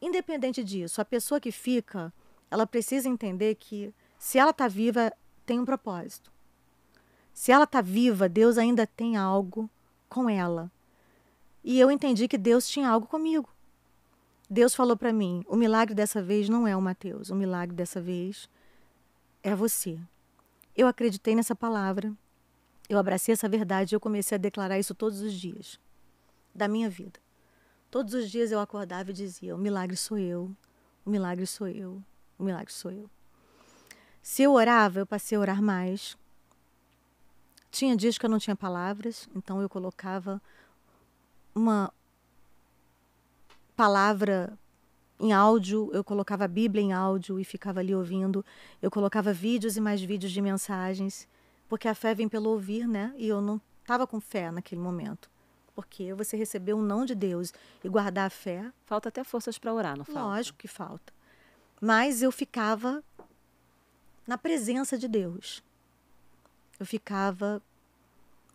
independente disso, a pessoa que fica, ela precisa entender que se ela está viva, tem um propósito. Se ela está viva, Deus ainda tem algo com ela. E eu entendi que Deus tinha algo comigo. Deus falou para mim: o milagre dessa vez não é o Mateus, o milagre dessa vez é você. Eu acreditei nessa palavra, eu abracei essa verdade e eu comecei a declarar isso todos os dias da minha vida. Todos os dias eu acordava e dizia: O milagre sou eu, o milagre sou eu, o milagre sou eu. Se eu orava, eu passei a orar mais. Tinha dias que eu não tinha palavras, então eu colocava uma palavra em áudio, eu colocava a Bíblia em áudio e ficava ali ouvindo. Eu colocava vídeos e mais vídeos de mensagens, porque a fé vem pelo ouvir, né? E eu não estava com fé naquele momento. Porque você receber um não de Deus e guardar a fé. Falta até forças para orar, não falta? Lógico que falta. Mas eu ficava na presença de Deus. Eu ficava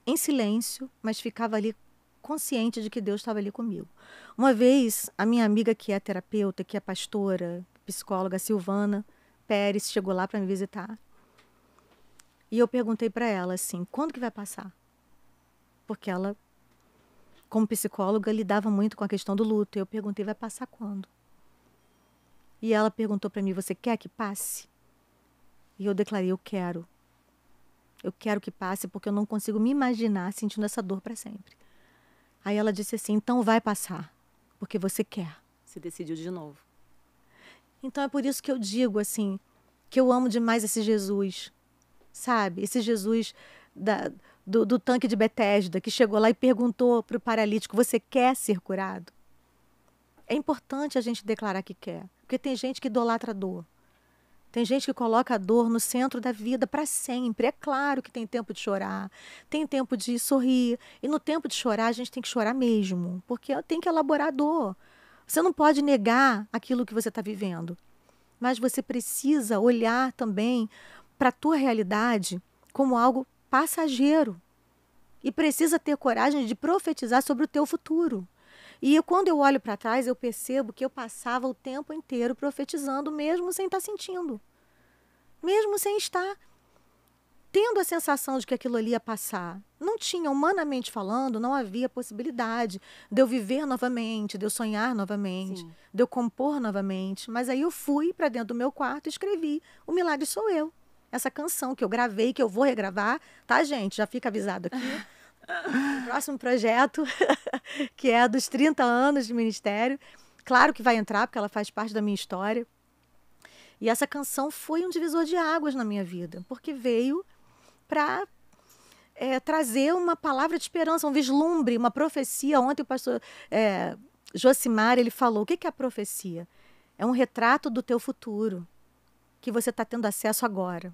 em silêncio, mas ficava ali consciente de que Deus estava ali comigo. Uma vez, a minha amiga que é terapeuta, que é pastora, psicóloga, Silvana Pérez, chegou lá para me visitar. E eu perguntei para ela assim: quando que vai passar? Porque ela, como psicóloga, lidava muito com a questão do luto. E eu perguntei: vai passar quando? E ela perguntou para mim: você quer que passe? E eu declarei: eu quero. Eu quero que passe porque eu não consigo me imaginar sentindo essa dor para sempre. Aí ela disse assim: então vai passar, porque você quer. Você decidiu de novo. Então é por isso que eu digo assim, que eu amo demais esse Jesus, sabe? Esse Jesus da, do, do, tanque de Betesda que chegou lá e perguntou para o paralítico: você quer ser curado? É importante a gente declarar que quer, porque tem gente que idolatra a dor. Tem gente que coloca a dor no centro da vida para sempre. É claro que tem tempo de chorar, tem tempo de sorrir. E no tempo de chorar, a gente tem que chorar mesmo, porque tem que elaborar a dor. Você não pode negar aquilo que você está vivendo, mas você precisa olhar também para a tua realidade como algo passageiro e precisa ter coragem de profetizar sobre o teu futuro. E eu, quando eu olho para trás, eu percebo que eu passava o tempo inteiro profetizando, mesmo sem estar tá sentindo mesmo sem estar tendo a sensação de que aquilo ali ia passar. Não tinha, humanamente falando, não havia possibilidade de eu viver novamente, de eu sonhar novamente, Sim. de eu compor novamente. Mas aí eu fui para dentro do meu quarto e escrevi O Milagre Sou Eu. Essa canção que eu gravei, que eu vou regravar, tá, gente? Já fica avisado aqui. Próximo projeto, que é dos 30 anos de ministério. Claro que vai entrar, porque ela faz parte da minha história. E essa canção foi um divisor de águas na minha vida, porque veio para é, eh, trazer uma palavra de esperança, um vislumbre, uma profecia. Ontem o pastor é, Josimar ele falou: o que é a profecia? É um retrato do teu futuro que você está tendo acesso agora,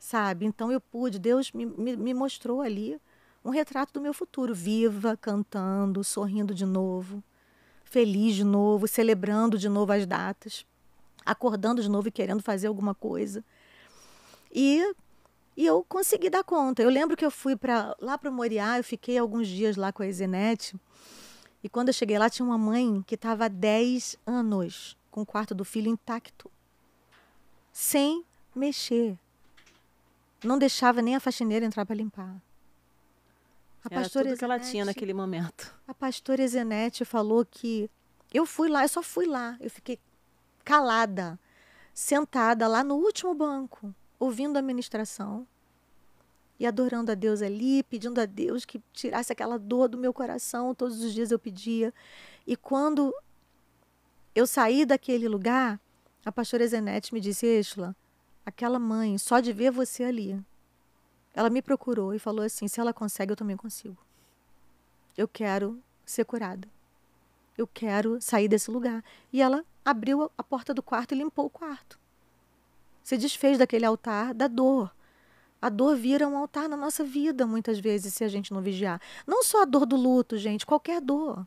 sabe? Então eu pude, Deus me, me, me mostrou ali um retrato do meu futuro, viva, cantando, sorrindo de novo, feliz de novo, celebrando de novo as datas acordando de novo e querendo fazer alguma coisa. E, e eu consegui dar conta. Eu lembro que eu fui para lá para o Moriá, eu fiquei alguns dias lá com a Ezenete E quando eu cheguei lá, tinha uma mãe que estava há 10 anos com o quarto do filho intacto, sem mexer. Não deixava nem a faxineira entrar para limpar. A Era pastora Ezenete, que ela tinha naquele momento. A pastora Ezenete falou que eu fui lá, eu só fui lá. Eu fiquei calada, sentada lá no último banco, ouvindo a ministração e adorando a Deus ali, pedindo a Deus que tirasse aquela dor do meu coração. Todos os dias eu pedia. E quando eu saí daquele lugar, a pastora Zenete me disse: Exla, aquela mãe, só de ver você ali. Ela me procurou e falou assim: se ela consegue, eu também consigo. Eu quero ser curada eu quero sair desse lugar. E ela abriu a porta do quarto e limpou o quarto. Se desfez daquele altar da dor. A dor vira um altar na nossa vida, muitas vezes, se a gente não vigiar. Não só a dor do luto, gente, qualquer dor.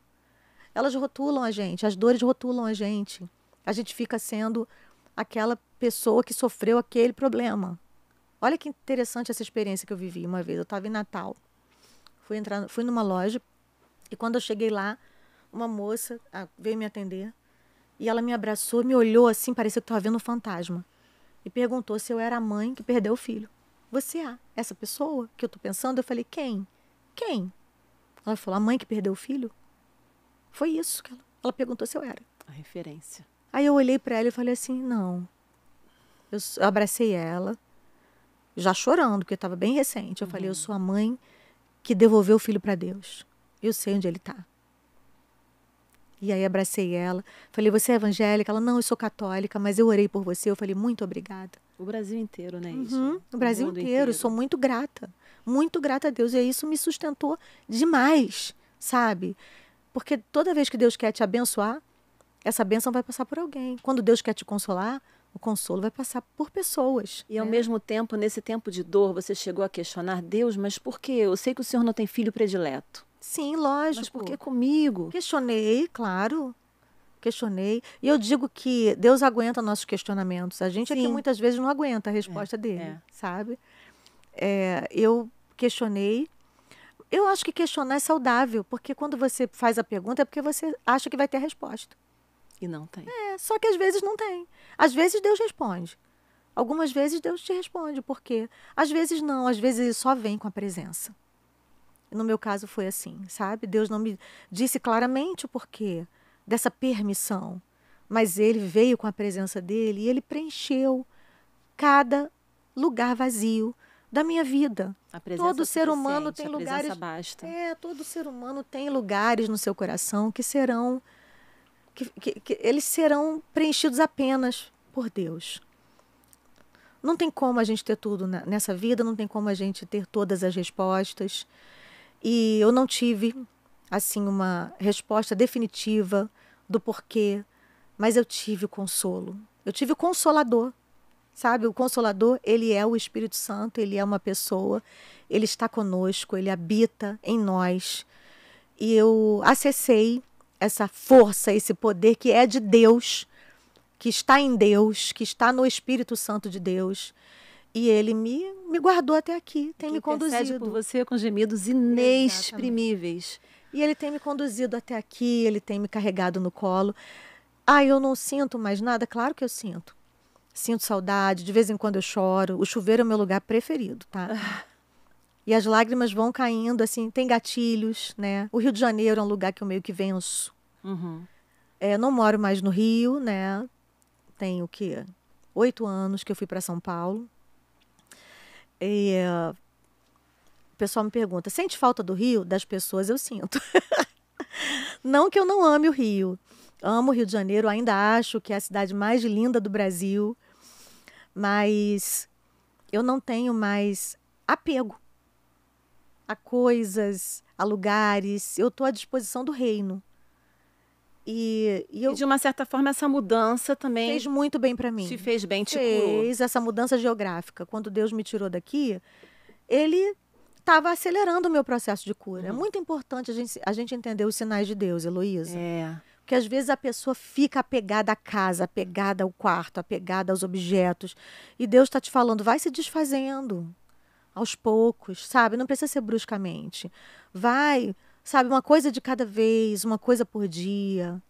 Elas rotulam a gente, as dores rotulam a gente. A gente fica sendo aquela pessoa que sofreu aquele problema. Olha que interessante essa experiência que eu vivi uma vez. Eu estava em Natal, fui entrar, fui numa loja e quando eu cheguei lá, uma moça veio me atender e ela me abraçou, me olhou assim, parecia que estava vendo um fantasma. E perguntou se eu era a mãe que perdeu o filho. Você é essa pessoa que eu estou pensando? Eu falei, quem? Quem? Ela falou, a mãe que perdeu o filho? Foi isso que ela, ela perguntou se eu era. A referência. Aí eu olhei para ela e falei assim, não. Eu, eu abracei ela, já chorando, porque estava bem recente. Eu uhum. falei, eu uhum. sou a mãe que devolveu o filho para Deus. Eu sei onde ele está. E aí abracei ela. Falei, você é evangélica? Ela, não, eu sou católica, mas eu orei por você. Eu falei, muito obrigada. O Brasil inteiro, né? Isso. Uhum, o Brasil o inteiro. inteiro. Sou muito grata. Muito grata a Deus. E isso me sustentou demais, sabe? Porque toda vez que Deus quer te abençoar, essa bênção vai passar por alguém. Quando Deus quer te consolar, o consolo vai passar por pessoas. E ao né? mesmo tempo, nesse tempo de dor, você chegou a questionar Deus, mas por que? Eu sei que o Senhor não tem filho predileto. Sim, lógico, Mas, porque comigo. Questionei, claro. Questionei. E eu digo que Deus aguenta nossos questionamentos. A gente Sim. é que muitas vezes não aguenta a resposta é, dele, é. sabe? É, eu questionei. Eu acho que questionar é saudável, porque quando você faz a pergunta é porque você acha que vai ter a resposta. E não tem. É, só que às vezes não tem. Às vezes Deus responde. Algumas vezes Deus te responde, porque às vezes não, às vezes ele só vem com a presença. No meu caso foi assim, sabe? Deus não me disse claramente o porquê dessa permissão, mas ele veio com a presença dele e ele preencheu cada lugar vazio da minha vida. Todo ser humano tem lugares. Basta. É, todo ser humano tem lugares no seu coração que serão que, que, que eles serão preenchidos apenas por Deus. Não tem como a gente ter tudo na, nessa vida, não tem como a gente ter todas as respostas. E eu não tive assim uma resposta definitiva do porquê, mas eu tive o consolo. Eu tive o consolador. Sabe, o consolador, ele é o Espírito Santo, ele é uma pessoa, ele está conosco, ele habita em nós. E eu acessei essa força, esse poder que é de Deus, que está em Deus, que está no Espírito Santo de Deus. E ele me, me guardou até aqui, tem que me conduzido. por você com gemidos inexprimíveis. Exatamente. E ele tem me conduzido até aqui, ele tem me carregado no colo. Ah, eu não sinto mais nada? Claro que eu sinto. Sinto saudade, de vez em quando eu choro. O chuveiro é o meu lugar preferido, tá? E as lágrimas vão caindo, assim, tem gatilhos, né? O Rio de Janeiro é um lugar que eu meio que venço. Uhum. É, não moro mais no Rio, né? Tenho o quê? Oito anos que eu fui para São Paulo. É, o pessoal me pergunta: sente falta do Rio? Das pessoas eu sinto. não que eu não ame o Rio. Amo o Rio de Janeiro, ainda acho que é a cidade mais linda do Brasil, mas eu não tenho mais apego a coisas, a lugares. Eu estou à disposição do reino. E, e, eu... e de uma certa forma, essa mudança também. Fez muito bem para mim. Te fez bem, te fez essa mudança geográfica. Quando Deus me tirou daqui, ele estava acelerando o meu processo de cura. É uhum. É muito importante a gente, a gente entender os sinais de Deus, Heloísa. É. Porque às vezes a pessoa fica apegada à casa, apegada ao quarto, apegada aos objetos. E Deus está te falando, vai se desfazendo aos poucos, sabe? Não precisa ser bruscamente. Vai Sabe, uma coisa de cada vez, uma coisa por dia,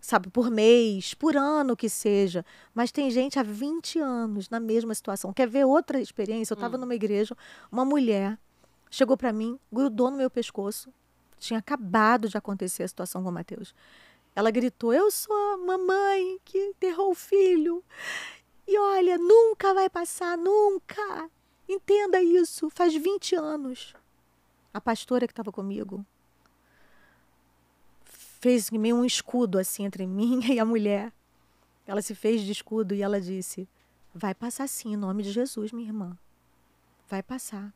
sabe, por mês, por ano que seja. Mas tem gente há 20 anos na mesma situação. Quer ver outra experiência? Eu estava hum. numa igreja, uma mulher chegou para mim, grudou no meu pescoço. Tinha acabado de acontecer a situação com o Mateus. Ela gritou: Eu sou a mamãe que enterrou o filho. E olha, nunca vai passar, nunca. Entenda isso. Faz 20 anos a pastora que estava comigo, fez meio um escudo assim entre mim e a mulher. Ela se fez de escudo e ela disse: Vai passar sim, em nome de Jesus, minha irmã. Vai passar.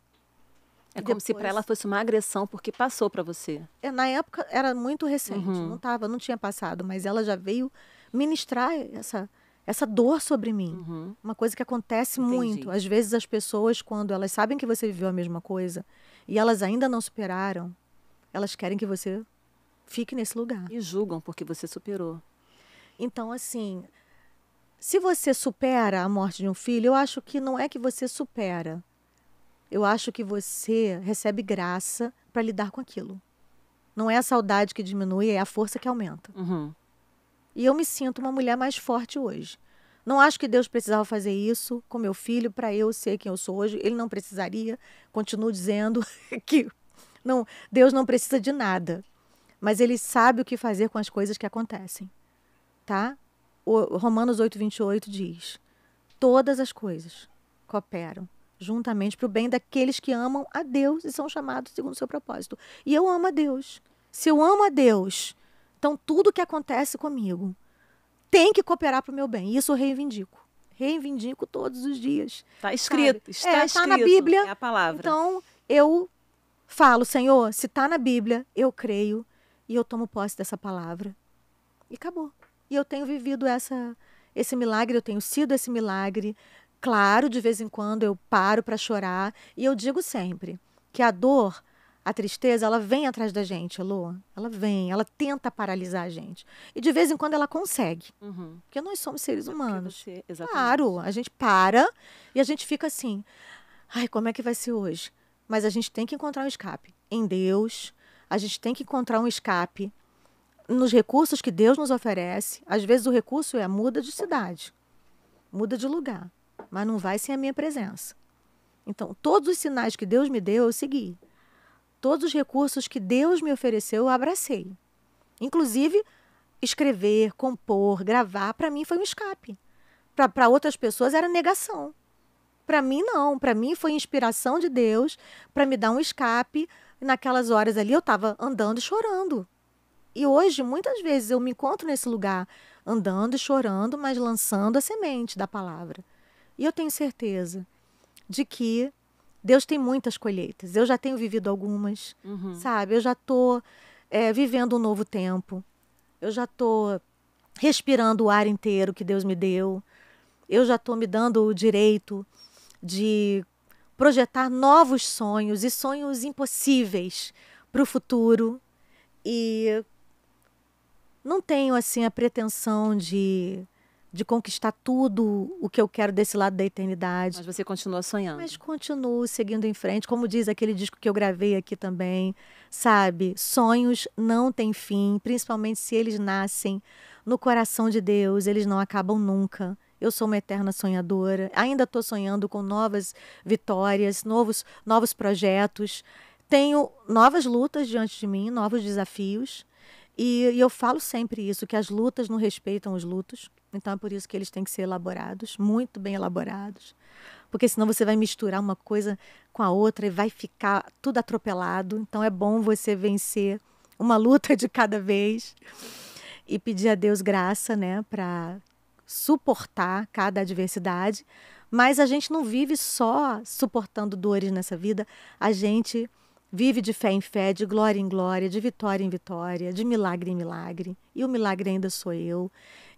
É e como depois... se para ela fosse uma agressão porque passou para você. É, na época era muito recente, uhum. não tava, não tinha passado, mas ela já veio ministrar essa essa dor sobre mim. Uhum. Uma coisa que acontece Entendi. muito. Às vezes as pessoas quando elas sabem que você viveu a mesma coisa, e elas ainda não superaram, elas querem que você fique nesse lugar. E julgam porque você superou. Então, assim, se você supera a morte de um filho, eu acho que não é que você supera. Eu acho que você recebe graça para lidar com aquilo. Não é a saudade que diminui, é a força que aumenta. Uhum. E eu me sinto uma mulher mais forte hoje. Não acho que Deus precisava fazer isso com meu filho para eu ser quem eu sou hoje. Ele não precisaria. Continuo dizendo que não, Deus não precisa de nada, mas ele sabe o que fazer com as coisas que acontecem. Tá? O Romanos 8:28 diz: Todas as coisas cooperam juntamente para o bem daqueles que amam a Deus e são chamados segundo o seu propósito. E eu amo a Deus. Se eu amo a Deus, então tudo que acontece comigo tem que cooperar para o meu bem. Isso eu reivindico. Reivindico todos os dias. Tá é, está tá escrito, está é, escrito. Está na Bíblia. É a palavra. Então, eu falo, Senhor, se está na Bíblia, eu creio e eu tomo posse dessa palavra. E acabou. E eu tenho vivido essa, esse milagre, eu tenho sido esse milagre. Claro, de vez em quando eu paro para chorar e eu digo sempre que a dor a tristeza, ela vem atrás da gente, Lu. Ela vem, ela tenta paralisar a gente. E de vez em quando ela consegue. Uhum. Porque nós somos seres humanos. Você, claro, a gente para e a gente fica assim. Ai, como é que vai ser hoje? Mas a gente tem que encontrar um escape em Deus. A gente tem que encontrar um escape nos recursos que Deus nos oferece. Às vezes o recurso é muda de cidade, muda de lugar, mas não vai sem a minha presença. Então, todos os sinais que Deus me deu, eu segui todos os recursos que Deus me ofereceu, eu abracei. Inclusive, escrever, compor, gravar, para mim foi um escape. Para outras pessoas era negação. Para mim, não. Para mim, foi inspiração de Deus para me dar um escape. Naquelas horas ali, eu estava andando e chorando. E hoje, muitas vezes, eu me encontro nesse lugar, andando e chorando, mas lançando a semente da palavra. E eu tenho certeza de que Deus tem muitas colheitas. Eu já tenho vivido algumas, uhum. sabe? Eu já estou é, vivendo um novo tempo. Eu já estou respirando o ar inteiro que Deus me deu. Eu já estou me dando o direito de projetar novos sonhos e sonhos impossíveis para o futuro. E não tenho assim a pretensão de de conquistar tudo o que eu quero desse lado da eternidade. Mas você continua sonhando. Mas continuo seguindo em frente, como diz aquele disco que eu gravei aqui também, sabe? Sonhos não têm fim, principalmente se eles nascem no coração de Deus, eles não acabam nunca. Eu sou uma eterna sonhadora, ainda estou sonhando com novas vitórias, novos, novos projetos. Tenho novas lutas diante de mim, novos desafios. E, e eu falo sempre isso, que as lutas não respeitam os lutos. Então é por isso que eles têm que ser elaborados, muito bem elaborados, porque senão você vai misturar uma coisa com a outra e vai ficar tudo atropelado. Então é bom você vencer uma luta de cada vez e pedir a Deus graça, né, para suportar cada adversidade. Mas a gente não vive só suportando dores nessa vida, a gente vive de fé em fé, de glória em glória, de vitória em vitória, de milagre em milagre. E o milagre ainda sou eu.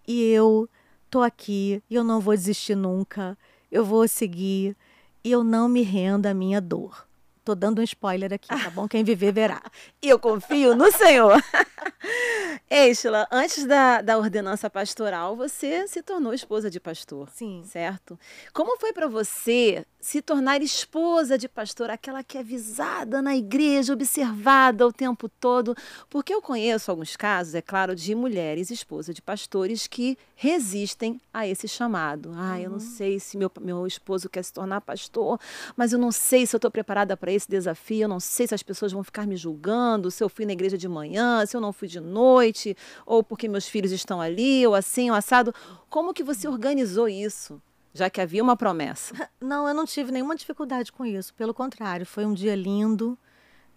E eu tô aqui e eu não vou desistir nunca. Eu vou seguir e eu não me rendo à minha dor. Tô dando um spoiler aqui, tá bom? Quem viver verá. E eu confio no Senhor. Estela, antes da, da ordenança pastoral, você se tornou esposa de pastor. Sim. Certo? Como foi para você se tornar esposa de pastor, aquela que é visada na igreja, observada o tempo todo? Porque eu conheço alguns casos, é claro, de mulheres esposas de pastores que resistem a esse chamado. Ah, eu não uhum. sei se meu, meu esposo quer se tornar pastor, mas eu não sei se eu estou preparada para encarei esse desafio, eu não sei se as pessoas vão ficar me julgando, se eu fui na igreja de manhã, se eu não fui de noite, ou porque meus filhos estão ali, ou assim, ou assado. Como que você organizou isso? Já que havia uma promessa. Não, eu não tive nenhuma dificuldade com isso. Pelo contrário, foi um dia lindo.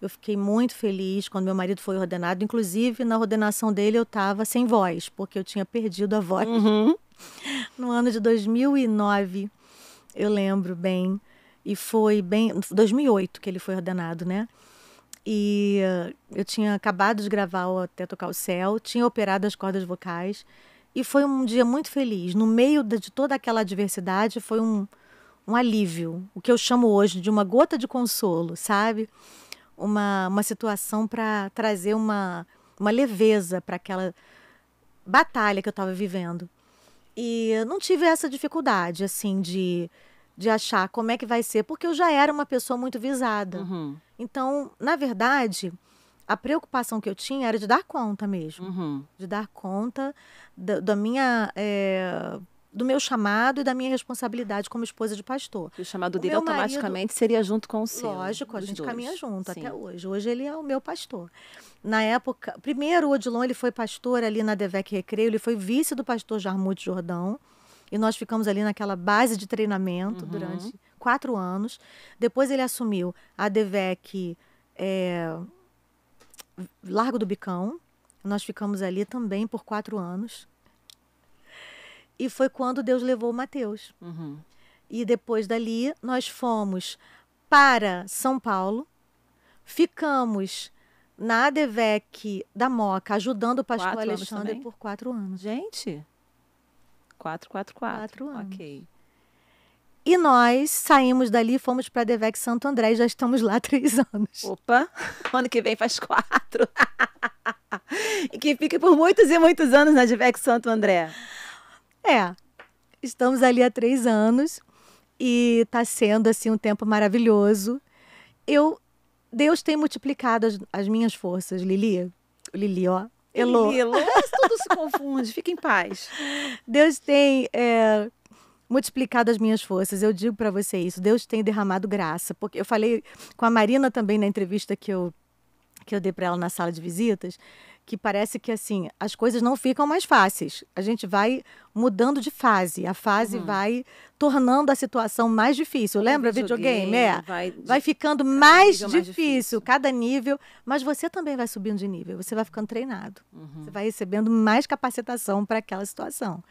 Eu fiquei muito feliz quando meu marido foi ordenado. Inclusive, na ordenação dele, eu estava sem voz, porque eu tinha perdido a voz. Uhum. No ano de 2009, eu lembro bem. E foi bem 2008 que ele foi ordenado, né? E eh, eu tinha acabado de gravar o Até Tocar o Céu, tinha operado as cordas vocais e foi um dia muito feliz. No meio de toda aquela adversidade, foi um, um alívio, o que eu chamo hoje de uma gota de consolo, sabe? Uma, uma situação para trazer uma, uma leveza para aquela batalha que eu estava vivendo. E não tive essa dificuldade, assim, de de achar como é que vai ser, porque eu já era uma pessoa muito visada. Uhum. Então, na verdade, a preocupação que eu tinha era de dar conta mesmo, uhum. de dar conta da, da minha é, do meu chamado e da minha responsabilidade como esposa de pastor. E o chamado o dele automaticamente marido, seria junto com o seu. Lógico, a gente dois. caminha junto Sim. até hoje. Hoje ele é o meu pastor. Na época, primeiro o Odilon ele foi pastor ali na Devec Recreio, ele foi vice do pastor Jarmute Jordão. E nós ficamos ali naquela base de treinamento uhum. durante quatro anos. Depois ele assumiu a DVEC é, Largo do Bicão. Nós ficamos ali também por quatro anos. E foi quando Deus levou o Mateus. Uhum. E depois dali nós fomos para São Paulo, ficamos na ADVEC da Moca, ajudando o pastor quatro Alexandre por quatro anos. Gente, 444. Quatro anos. Ok. E nós saímos dali e fomos para a Devec Santo André e já estamos lá há três anos. Opa, ano que vem faz quatro. e que fique por muitos e muitos anos na Devec Santo André. É, estamos ali há três anos e está sendo assim um tempo maravilhoso. Eu, Deus tem multiplicado as, as minhas forças, Lili. Lili, ó, Elô. Elô. É tudo se confunde, fica em paz. Deus tem é, multiplicado as minhas forças. Eu digo para você isso. Deus tem derramado graça. Porque eu falei com a Marina também na entrevista que eu que eu dei para ela na sala de visitas, que parece que assim as coisas não ficam mais fáceis. A gente vai mudando de fase, a fase uhum. vai tornando a situação mais difícil. É Lembra videogame? videogame é. Vai, vai ficando mais difícil, mais difícil, cada nível, mas você também vai subindo de nível, você vai ficando treinado, uhum. você vai recebendo mais capacitação para aquela situação.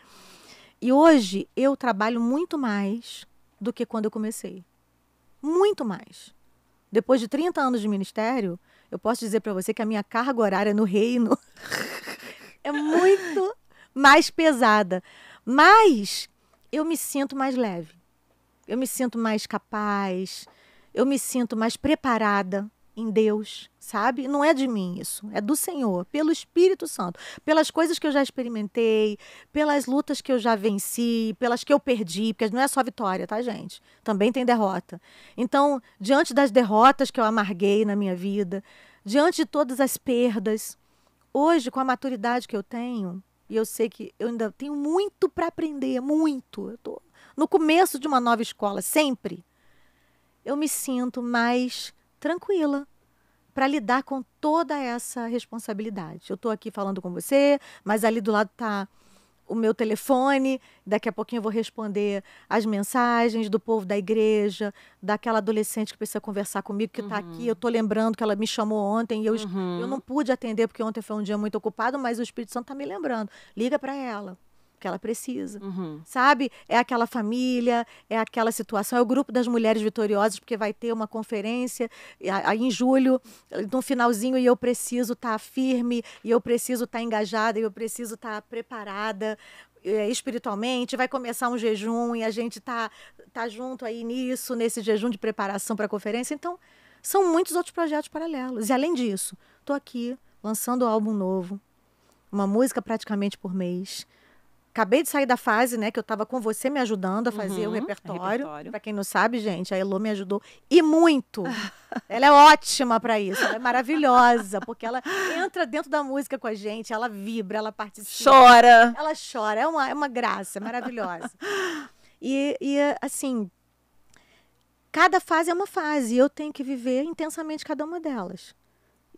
E hoje eu trabalho muito mais do que quando eu comecei. Muito mais. Depois de 30 anos de ministério, eu posso dizer para você que a minha carga horária no reino é muito mais pesada. Mas eu me sinto mais leve. Eu me sinto mais capaz. Eu me sinto mais preparada em Deus, sabe? Não é de mim isso, é do Senhor, pelo Espírito Santo, pelas coisas que eu já experimentei, pelas lutas que eu já venci, pelas que eu perdi, porque não é só vitória, tá, gente? Também tem derrota. Então, diante das derrotas que eu amarguei na minha vida, diante de todas as perdas, hoje com a maturidade que eu tenho, e eu sei que eu ainda tenho muito para aprender, muito. Eu tô no começo de uma nova escola, sempre. Eu me sinto mais tranquila para lidar com toda essa responsabilidade. Eu estou aqui falando com você, mas ali do lado está o meu telefone, daqui a pouquinho eu vou responder as mensagens do povo da igreja, daquela adolescente que precisa conversar comigo, que está uhum. aqui. Eu estou lembrando que ela me chamou ontem e eu, uhum. eu não pude atender porque ontem foi um dia muito ocupado, mas o Espírito Santo está me lembrando. Liga para ela porque ela precisa, uhum. sabe? É aquela família, é aquela situação, é o grupo das mulheres vitoriosas, porque vai ter uma conferência aí em julho, no finalzinho, e eu preciso estar tá firme, e eu preciso estar tá engajada, e eu preciso estar tá preparada é, espiritualmente, vai começar um jejum e a gente tá, tá junto aí nisso, nesse jejum de preparação para a conferência. Então, são muitos outros projetos paralelos. E além disso, estou aqui lançando um álbum novo, uma música praticamente por mês acabei de sair da fase, né, que eu estava com você me ajudando a fazer uhum, o repertório. repertório. Para quem não sabe, gente, a Elo me ajudou e muito. ela é ótima para isso, ela é maravilhosa, porque ela entra dentro da música com a gente, ela vibra, ela participa. Chora. Ela chora, é uma, é uma graça, é maravilhosa. e, e assim, cada fase é uma fase e eu tenho que viver intensamente cada uma delas.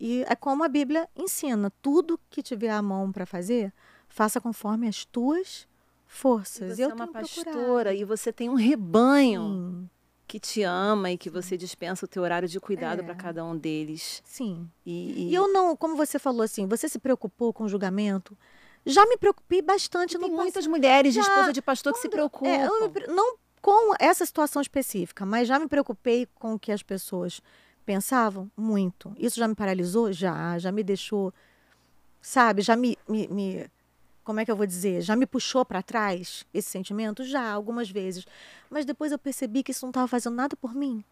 E é como a Bíblia ensina: tudo que tiver a mão para fazer, Faça conforme as tuas forças. E você eu é uma pastora procurado. e você tem um rebanho Sim. que te ama e que você dispensa o teu horário de cuidado é. para cada um deles. Sim. E, e... e, eu não, como você falou assim, você se preocupou com o julgamento? Já me preocupei bastante. E muitas passado. mulheres de esposa de pastor quando, que se preocupam. É, não com essa situação específica, mas já me preocupei com o que as pessoas pensavam muito. Isso já me paralisou? Já. Já me deixou, sabe? Já me, me, me como é que eu vou dizer, já me puxou para trás esse sentimento? Já, algumas vezes. Mas depois eu percebi que isso não estava fazendo nada por mim.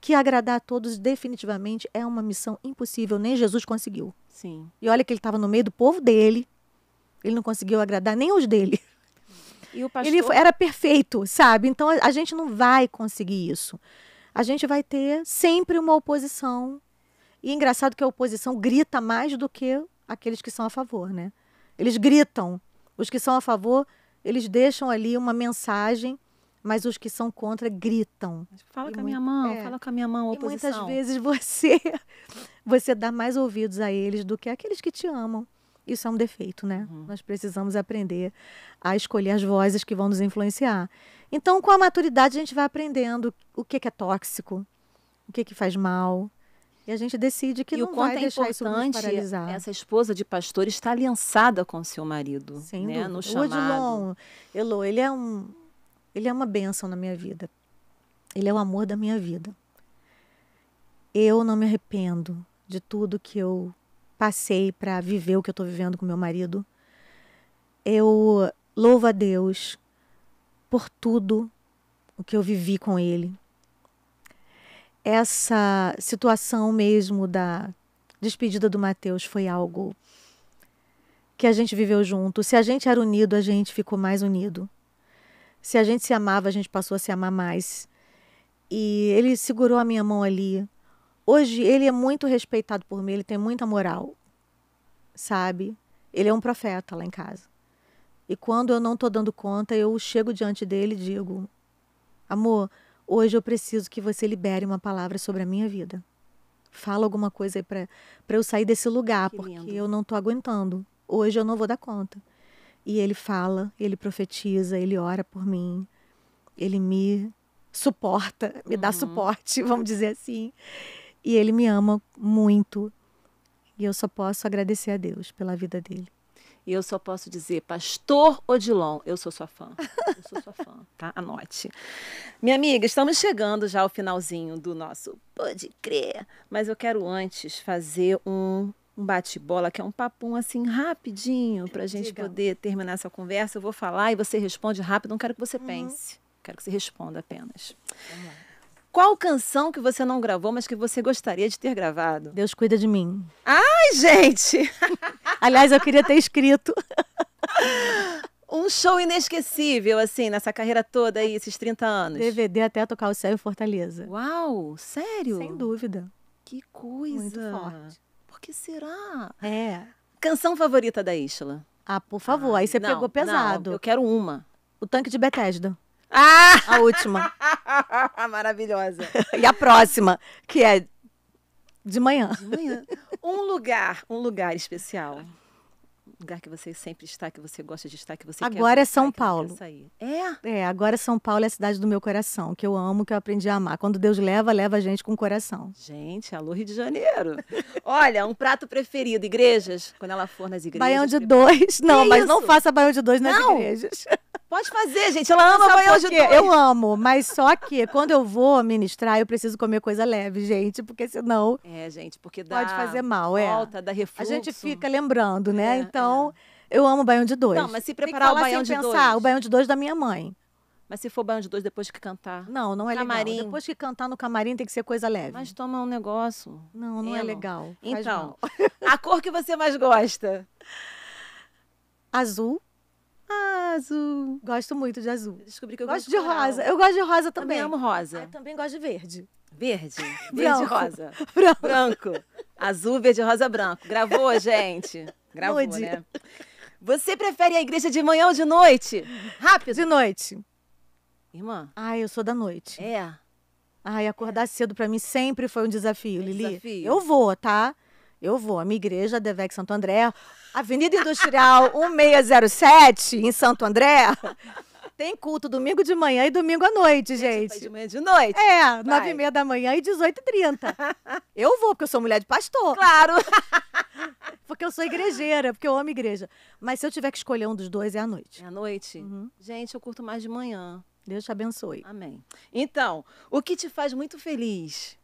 Que agradar a todos definitivamente é uma missão impossível, nem Jesus conseguiu. Sim. E olha que ele estava no meio do povo dele, ele não conseguiu agradar nem os dele. E o pastor... Ele era perfeito, sabe? Então a gente não vai conseguir isso. A gente vai ter sempre uma oposição. E é engraçado que a oposição grita mais do que aqueles que são a favor, né? Eles gritam. Os que são a favor, eles deixam ali uma mensagem, mas os que são contra gritam. Fala e com a minha mão, é, fala com a minha mão, oposição. E muitas vezes você você dá mais ouvidos a eles do que aqueles que te amam. Isso é um defeito, né? Uhum. Nós precisamos aprender a escolher as vozes que vão nos influenciar. Então, com a maturidade, a gente vai aprendendo o que, que é tóxico, o que, que faz mal, e a gente decide que e não vai é deixar isso nos paralisar. Essa esposa de pastor está aliançada com seu marido, Sem né? Dúvida. No chamado. O Odilon, Elô, ele é um, ele é uma benção na minha vida. Ele é o amor da minha vida. Eu não me arrependo de tudo que eu passei para viver o que eu estou vivendo com meu marido. Eu louvo a Deus por tudo o que eu vivi com ele, essa situação mesmo da despedida do Mateus foi algo que a gente viveu junto. Se a gente era unido, a gente ficou mais unido. Se a gente se amava, a gente passou a se amar mais. E ele segurou a minha mão ali. Hoje ele é muito respeitado por mim, ele tem muita moral. Sabe? Ele é um profeta lá em casa. E quando eu não estou dando conta, eu chego diante dele e digo: Amor, Hoje eu preciso que você libere uma palavra sobre a minha vida. Fala alguma coisa aí para eu sair desse lugar, porque eu não estou aguentando. Hoje eu não vou dar conta. E ele fala, ele profetiza, ele ora por mim, ele me suporta, me uhum. dá suporte, vamos dizer assim. E ele me ama muito. E eu só posso agradecer a Deus pela vida dele. E eu só posso dizer, Pastor Odilon, eu sou sua fã. Eu sou sua fã, tá? Anote. Minha amiga, estamos chegando já ao finalzinho do nosso Pode Crer. Mas eu quero antes fazer um um bate-bola, que é um papum assim rapidinho, para a gente Diga. poder terminar essa conversa. Eu vou falar e você responde rápido, não quero que você uhum. pense, quero que você responda apenas. Uhum. Qual canção que você não gravou, mas que você gostaria de ter gravado? Deus cuida de mim. Ai, gente! Aliás, eu queria ter escrito. um show inesquecível, assim, nessa carreira toda aí, esses 30 anos. DVD até tocar o céu em Fortaleza. Uau, sério? Sem dúvida. Que coisa. Muito forte. Por que será? É. Canção favorita da Isla? Ah, por favor, ah, aí você não, pegou pesado. Não, eu quero uma. O Tanque de Bethesda. Ah! A última. Maravilhosa. e a próxima, que é de manhã. De manhã. Um lugar, um lugar especial. Um lugar que você sempre está, que você gosta de estar, que você agora é quer é São Paulo. É? É, agora é São Paulo é a cidade do meu coração, que eu amo, que eu aprendi a amar. Quando Deus leva, leva a gente com o coração. Gente, alô Rio de Janeiro. Olha, um prato preferido, igrejas, quando ela for nas igrejas. Baião de dois. Não, que mas isso? não faça baião de dois nas não. igrejas. Pode fazer, gente. Ela ama banho de dois. Eu amo, mas só que quando eu vou ministrar, eu preciso comer coisa leve, gente, porque senão. É, gente, porque dá. Pode fazer mal, volta, é. Volta, dá refluxo. A gente fica lembrando, né? É, é. então, é. eu amo banho de dois. Não, mas se preparar o baião de pensar, dois. o baião de dois da minha mãe. Mas se for banho de dois depois que cantar. Não, não é camarim. legal. Depois que cantar no camarim tem que ser coisa leve. Mas toma um negócio. Não, não Elo. é legal. Então, a cor que você mais gosta? Azul. Ah, azul. Gosto muito de azul. Descobri que eu gosto, gosto de rosa. Eu gosto de rosa também. Também amo rosa. eu ah, também gosto de verde. Verde. Verde rosa. Branco. branco. Azul, verde, rosa, branco. Gravou, gente? Gravou, Mude. né? Você prefere a igreja de manhã ou de noite? Rápido. De noite. Irmã. Ah, eu sou da noite. É. Ai, acordar cedo para mim sempre foi um desafio, é Lili. Desafio. Eu vou, tá? Eu vou. A minha igreja, Devec Santo André, Avenida Industrial 1607, em Santo André. Tem culto domingo de manhã e domingo à noite, gente. gente. De manhã de noite? É, nove e meia da manhã e 18 e 30 Eu vou, porque eu sou mulher de pastor. Claro. porque eu sou igrejeira, porque eu amo igreja. Mas se eu tiver que escolher um dos dois, é à noite. É à noite? Uhum. Gente, eu curto mais de manhã. Deus te abençoe. Amém. Então, o que te faz muito feliz?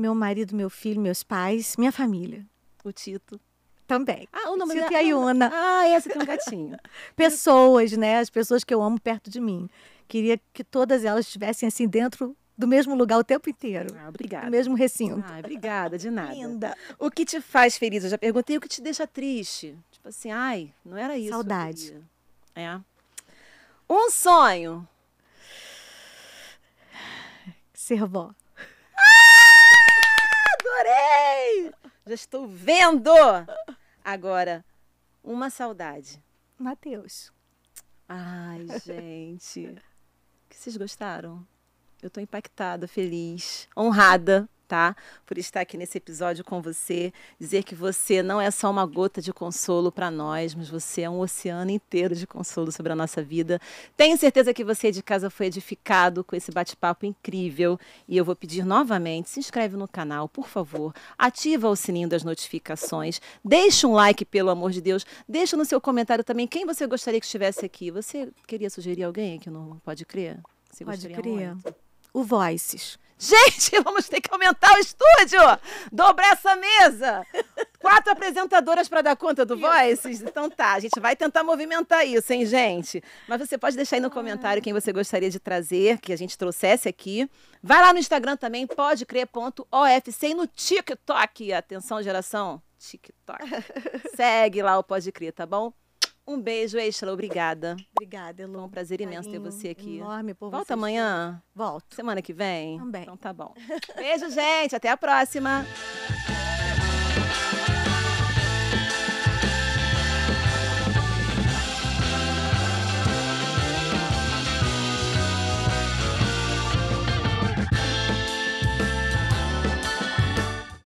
meu marido, meu filho, meus pais, minha família. O Tito. Também. Ah, o nome Tito da... e é a Ah, essa é, tem um gatinho. pessoas, né? As pessoas que eu amo perto de mim. Queria que todas elas estivessem assim dentro do mesmo lugar o tempo inteiro. Ah, obrigada. Do mesmo recinto. Ah, obrigada, de nada. Linda. O que te faz feliz? Eu já perguntei. O que te deixa triste? Tipo assim, ai, não era isso. Saudade. É. Um sonho. Ser vó adorei! Já estou vendo! Agora, uma saudade. Matheus. Ai, gente. que vocês gostaram? Eu estou impactada, feliz, honrada tá? Por estar aqui nesse episódio com você, dizer que você não é só uma gota de consolo para nós, mas você é um oceano inteiro de consolo sobre a nossa vida. Tenho certeza que você de casa foi edificado com esse bate-papo incrível e eu vou pedir novamente, se inscreve no canal, por favor, ativa o sininho das notificações, deixa um like pelo amor de Deus, deixa no seu comentário também quem você gostaria que estivesse aqui. Você queria sugerir alguém que não pode crer? Você pode crer. Muito? O Voices. Gente, vamos ter que aumentar o estúdio! Dobrar essa mesa! Quatro apresentadoras para dar conta do Voices? Então tá, a gente vai tentar movimentar isso, hein, gente? Mas você pode deixar aí no comentário quem você gostaria de trazer, que a gente trouxesse aqui. Vai lá no Instagram também, podecrer.ofc e no TikTok. Atenção, geração, TikTok. Segue lá o Pode Crer, tá bom? Um beijo, Eixla. Obrigada. Obrigada, Elô. Foi um prazer imenso Carinho ter você aqui. Enorme por Volta amanhã? Volto. Semana que vem? Também. Então tá bom. Beijo, gente. Até a próxima.